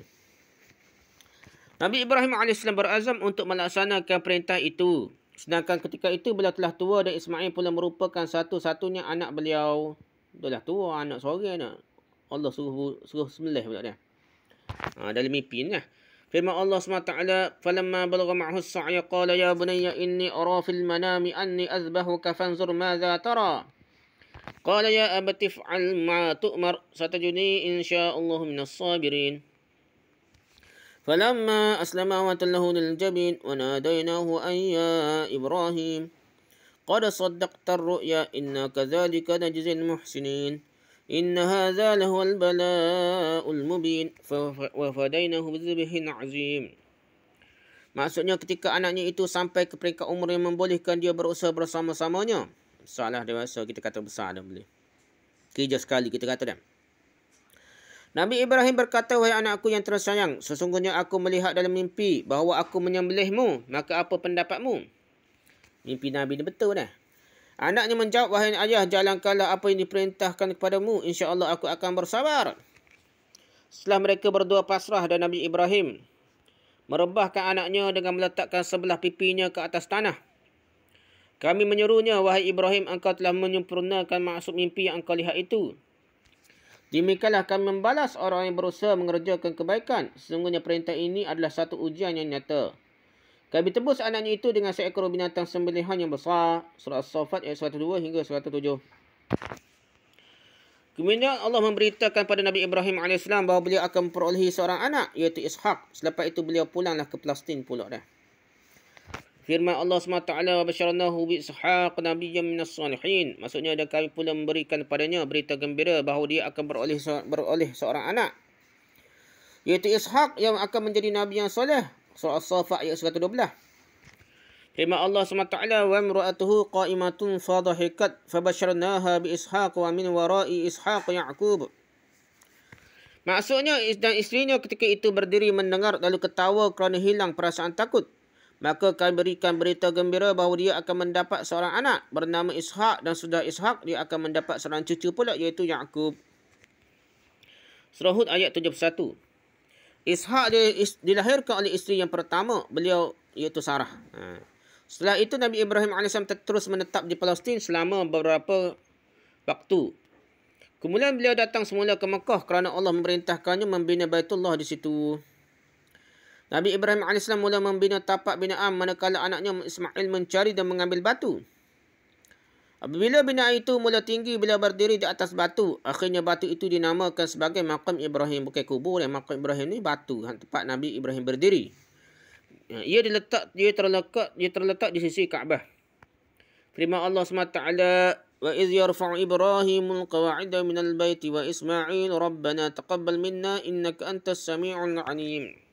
Nabi Ibrahim AS berazam untuk melaksanakan perintah itu. Sedangkan ketika itu, beliau telah tua dan Ismail pula merupakan satu-satunya anak beliau. Dia dah tua, anak seorang anak. Allah suruh, suruh sembelih pula dia. Ha, dalam mimpi ni lah. Ya. فيما الله سبحانه وتعالى فلما بلغ معه السعي قال يا بني إني أرى في المنام أني أذبحك فانظر ماذا ترى قال يا أبت افعل ما تؤمر ستجني إن شاء الله من الصابرين فلما أسلم وتله للجبين وناديناه أن يا إبراهيم قد صدقت الرؤيا إنا كذلك نجزي المحسنين إن هذا لهو البلاء المبين وفديناه بذبح عظيم Maksudnya ketika anaknya itu sampai ke peringkat umur yang membolehkan dia berusaha bersama-samanya. Salah dewasa kita kata besar dan boleh. Kerja sekali kita kata dan. Nabi Ibrahim berkata, Wahai anakku yang tersayang, sesungguhnya aku melihat dalam mimpi bahawa aku menyembelihmu. Maka apa pendapatmu? Mimpi Nabi ni betul dah. Anaknya menjawab, wahai ayah, jalankanlah apa yang diperintahkan kepadamu. InsyaAllah aku akan bersabar. Setelah mereka berdua pasrah dan Nabi Ibrahim merebahkan anaknya dengan meletakkan sebelah pipinya ke atas tanah. Kami menyuruhnya, wahai Ibrahim, engkau telah menyempurnakan maksud mimpi yang engkau lihat itu. Demikianlah kami membalas orang yang berusaha mengerjakan kebaikan. Sesungguhnya perintah ini adalah satu ujian yang nyata. Kami tebus anaknya itu dengan seekor binatang sembelihan yang besar. Surah As-Safat ayat 102 hingga 107. Kemudian Allah memberitakan kepada Nabi Ibrahim AS bahawa beliau akan memperolehi seorang anak iaitu Ishaq. Selepas itu beliau pulanglah ke Palestin pula dah. Firman Allah SWT wa basyarnahu bi Ishaq nabiyya minas salihin. Maksudnya dan kami pula memberikan padanya berita gembira bahawa dia akan beroleh, beroleh seorang anak. Iaitu Ishaq yang akan menjadi nabi yang soleh. Surah As-Saffat ayat 112. Firman Allah SWT wa imra'atuhu qa'imatun fadhahikat fabasharnaha bi ishaq wa min wara'i ishaq ya'qub. Maksudnya dan isterinya ketika itu berdiri mendengar lalu ketawa kerana hilang perasaan takut. Maka kami berikan berita gembira bahawa dia akan mendapat seorang anak bernama Ishaq dan sudah Ishaq dia akan mendapat seorang cucu pula iaitu Ya'qub. Surah Hud ayat 71. Ishaq dia dilahirkan oleh isteri yang pertama beliau iaitu Sarah. Ha. Setelah itu Nabi Ibrahim AS terus menetap di Palestin selama beberapa waktu. Kemudian beliau datang semula ke Mekah kerana Allah memerintahkannya membina Baitullah di situ. Nabi Ibrahim AS mula membina tapak binaan manakala anaknya Ismail mencari dan mengambil batu. Apabila bina itu mula tinggi bila berdiri di atas batu, akhirnya batu itu dinamakan sebagai makam Ibrahim. Bukan kubur yang eh, makam Ibrahim ni batu, ha, tempat Nabi Ibrahim berdiri. Ha, ia diletak, ia terletak, ia terletak di sisi Kaabah. Firman Allah SWT, Wa iz yarfa'u Ibrahimul qawa'ida minal bayti wa Ismail, Rabbana taqabbal minna innaka antas sami'un al-anim. al anim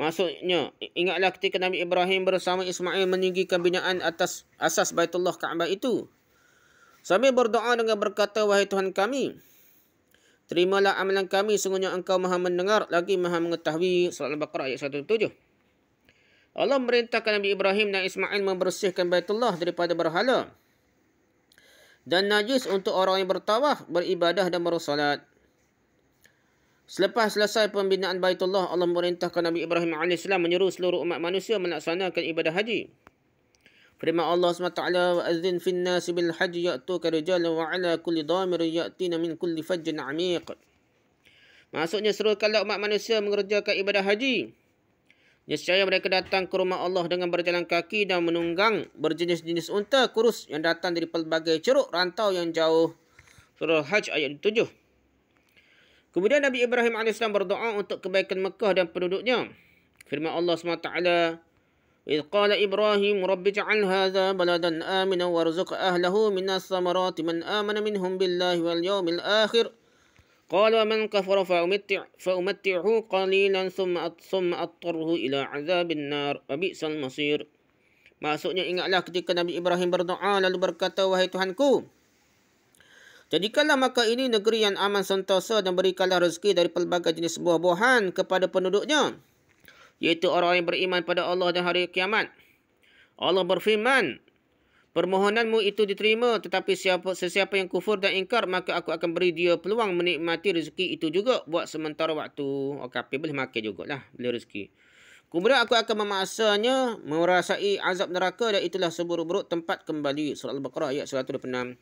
Maksudnya, ingatlah ketika Nabi Ibrahim bersama Ismail meninggikan binaan atas asas Baitullah Kaabah itu. Sambil berdoa dengan berkata, Wahai Tuhan kami, terimalah amalan kami, sungguhnya engkau maha mendengar, lagi maha mengetahui. Surah Al-Baqarah ayat 17. Allah merintahkan Nabi Ibrahim dan Ismail membersihkan Baitullah daripada berhala. Dan najis untuk orang yang bertawaf, beribadah dan bersalat. Selepas selesai pembinaan Baitullah, Allah memerintahkan Nabi Ibrahim AS menyuruh seluruh umat manusia melaksanakan ibadah haji. Firman Allah SWT, "Azin وَأَذِّنْ فِي haji بِالْحَجِّ يَأْتُوكَ رِجَالًا وَعَلَى kulli damir ya'tina min kulli فَجٍ عَمِيقٍ Maksudnya, serukanlah umat manusia mengerjakan ibadah haji. Nescaya mereka datang ke rumah Allah dengan berjalan kaki dan menunggang berjenis-jenis unta kurus yang datang dari pelbagai ceruk rantau yang jauh. Surah Hajj ayat 7. Kemudian Nabi Ibrahim AS berdoa untuk kebaikan Mekah dan penduduknya. Firman Allah SWT, إذ قال إبراهيم رب اجعل هذا بلدا آمنا وارزق أهله من الثمرات من آمن منهم بالله واليوم الآخر قال ومن كفر فأمتع فأمتعه قليلا ثم ثم أضطره إلى عذاب النار وبئس المصير Maksudnya ingatlah ketika Nabi Ibrahim berdoa lalu berkata wahai Tuhanku Jadikanlah maka ini negeri yang aman sentosa dan berikanlah rezeki dari pelbagai jenis buah-buahan kepada penduduknya. Iaitu orang yang beriman pada Allah dan hari kiamat. Allah berfirman, Permohonanmu itu diterima tetapi siapa sesiapa yang kufur dan ingkar maka aku akan beri dia peluang menikmati rezeki itu juga buat sementara waktu. Oh Okey, boleh makan lah beli rezeki. Kemudian aku akan memaksanya merasai azab neraka dan itulah seburuk-buruk tempat kembali. Surah Al-Baqarah ayat 126.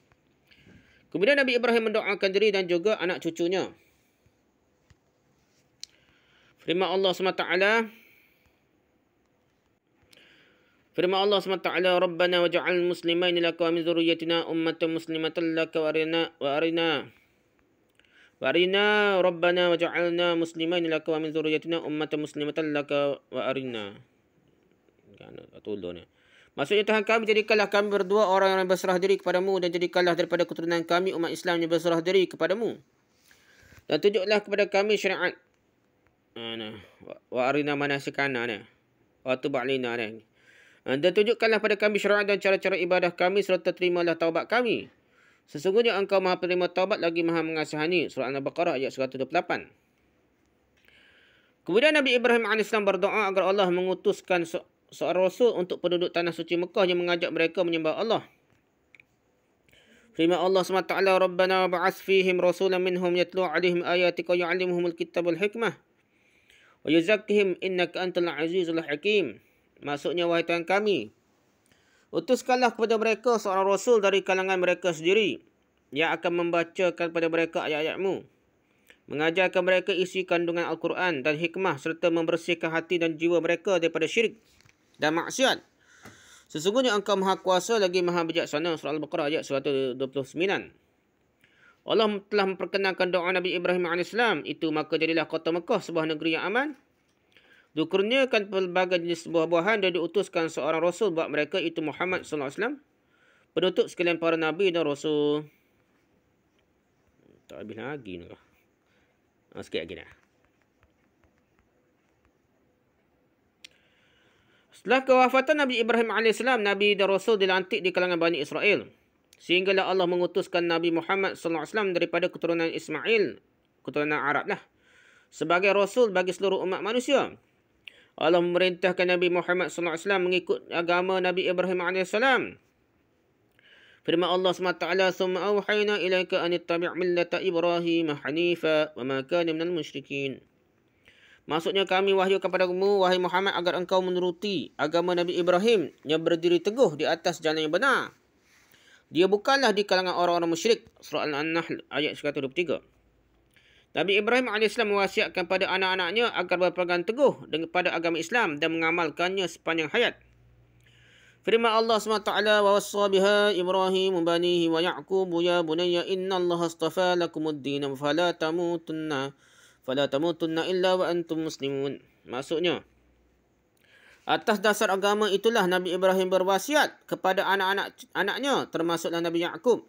Kemudian Nabi Ibrahim mendoakan diri dan juga anak cucunya. Firman Allah SWT. Firman Allah SWT. Rabbana waj'al muslimain laka wa min zuriyatina ummatan muslimatan laka wa arina. Wa arina. وارنا ربنا وجعلنا مسلمين لك ومن ذريتنا امه مسلمه لك وارنا كانوا يعني Maksudnya Tuhan kami jadikanlah kami berdua orang yang berserah diri kepadamu dan jadikanlah daripada keturunan kami umat Islam yang berserah diri kepadamu. Dan tunjuklah kepada kami syariat. Ana ah, wa arina manasikana ni. Wa tub'alina ni. Ah, dan tunjukkanlah kepada kami syariat dan cara-cara ibadah kami serta terimalah taubat kami. Sesungguhnya engkau maha penerima taubat lagi maha mengasihani. Surah Al-Baqarah ayat 128. Kemudian Nabi Ibrahim AS berdoa agar Allah mengutuskan seorang rasul untuk penduduk tanah suci Mekah yang mengajak mereka menyembah Allah. Firman Allah SWT, Rabbana ba'as fihim rasulam minhum yatlu alihim ayatika yu'alimuhum alkitab hikmah Wa yuzakihim innaka antal azizul hakim. Maksudnya, wahai Tuhan kami, utuskanlah kepada mereka seorang rasul dari kalangan mereka sendiri yang akan membacakan kepada mereka ayat-ayatmu. Mengajarkan mereka isi kandungan Al-Quran dan hikmah serta membersihkan hati dan jiwa mereka daripada syirik dan maksiat. Sesungguhnya engkau maha kuasa lagi maha bijaksana. Surah Al-Baqarah ayat 129. Allah telah memperkenalkan doa Nabi Ibrahim AS. Itu maka jadilah kota Mekah sebuah negeri yang aman. Dikurniakan pelbagai jenis buah-buahan dan diutuskan seorang rasul buat mereka itu Muhammad s.a.w. penutup sekalian para nabi dan rasul. Tak habis lagi ni. Ah sikit lagi dah. Setelah kewafatan Nabi Ibrahim AS, Nabi dan Rasul dilantik di kalangan Bani Israel. Sehinggalah Allah mengutuskan Nabi Muhammad SAW daripada keturunan Ismail, keturunan Arab lah, sebagai Rasul bagi seluruh umat manusia. Allah memerintahkan Nabi Muhammad SAW mengikut agama Nabi Ibrahim AS. Firman Allah SWT, ثُمَّ أَوْحَيْنَا إِلَيْكَ أَنِ اتَّبِعْ مِلَّةَ إِبْرَاهِيمَ حَنِيفًا وَمَا كَانَ مِنَ Maksudnya kami kepada kamu wahai Muhammad, agar engkau menuruti agama Nabi Ibrahim yang berdiri teguh di atas jalan yang benar. Dia bukanlah di kalangan orang-orang musyrik. Surah Al-Nahl ayat 123. Nabi Ibrahim AS mewasiatkan pada anak-anaknya agar berpegang teguh kepada agama Islam dan mengamalkannya sepanjang hayat. Firman Allah SWT wa wassa Ibrahim banihi wa Ya'qub ya bunayya inna Allah astafa lakumud falatamutunna fala tamutunna illa wa antum muslimun. Maksudnya Atas dasar agama itulah Nabi Ibrahim berwasiat kepada anak-anak anaknya termasuklah Nabi Yaakub.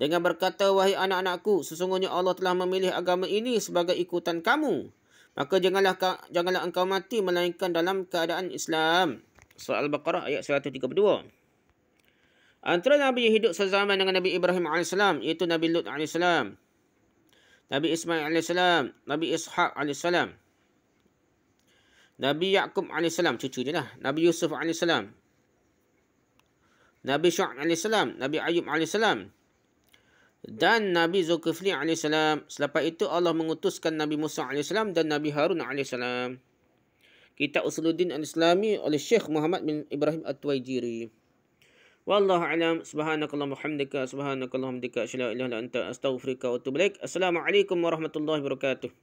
Dengan berkata, wahai anak-anakku, sesungguhnya Allah telah memilih agama ini sebagai ikutan kamu. Maka janganlah janganlah engkau mati melainkan dalam keadaan Islam. Surah Al-Baqarah ayat 132. Antara Nabi yang hidup sezaman dengan Nabi Ibrahim AS iaitu Nabi Lut AS. Nabi Ismail AS, Nabi Ishaq AS, Nabi Yaakob AS, cucu dia lah, Nabi Yusuf AS, Nabi Syu'ab AS, Nabi Ayub AS, dan Nabi Zulkifli AS. Selepas itu Allah mengutuskan Nabi Musa AS dan Nabi Harun AS. Kitab Usuluddin Al-Islami oleh Syekh Muhammad bin Ibrahim At-Tuwajiri. Wallahu a'lam. Subhanakallahumma hamdika subhanakallahumma hamdika asyhadu an la ilaha illa anta astaghfiruka wa atubu ilaik. Assalamualaikum warahmatullahi wabarakatuh.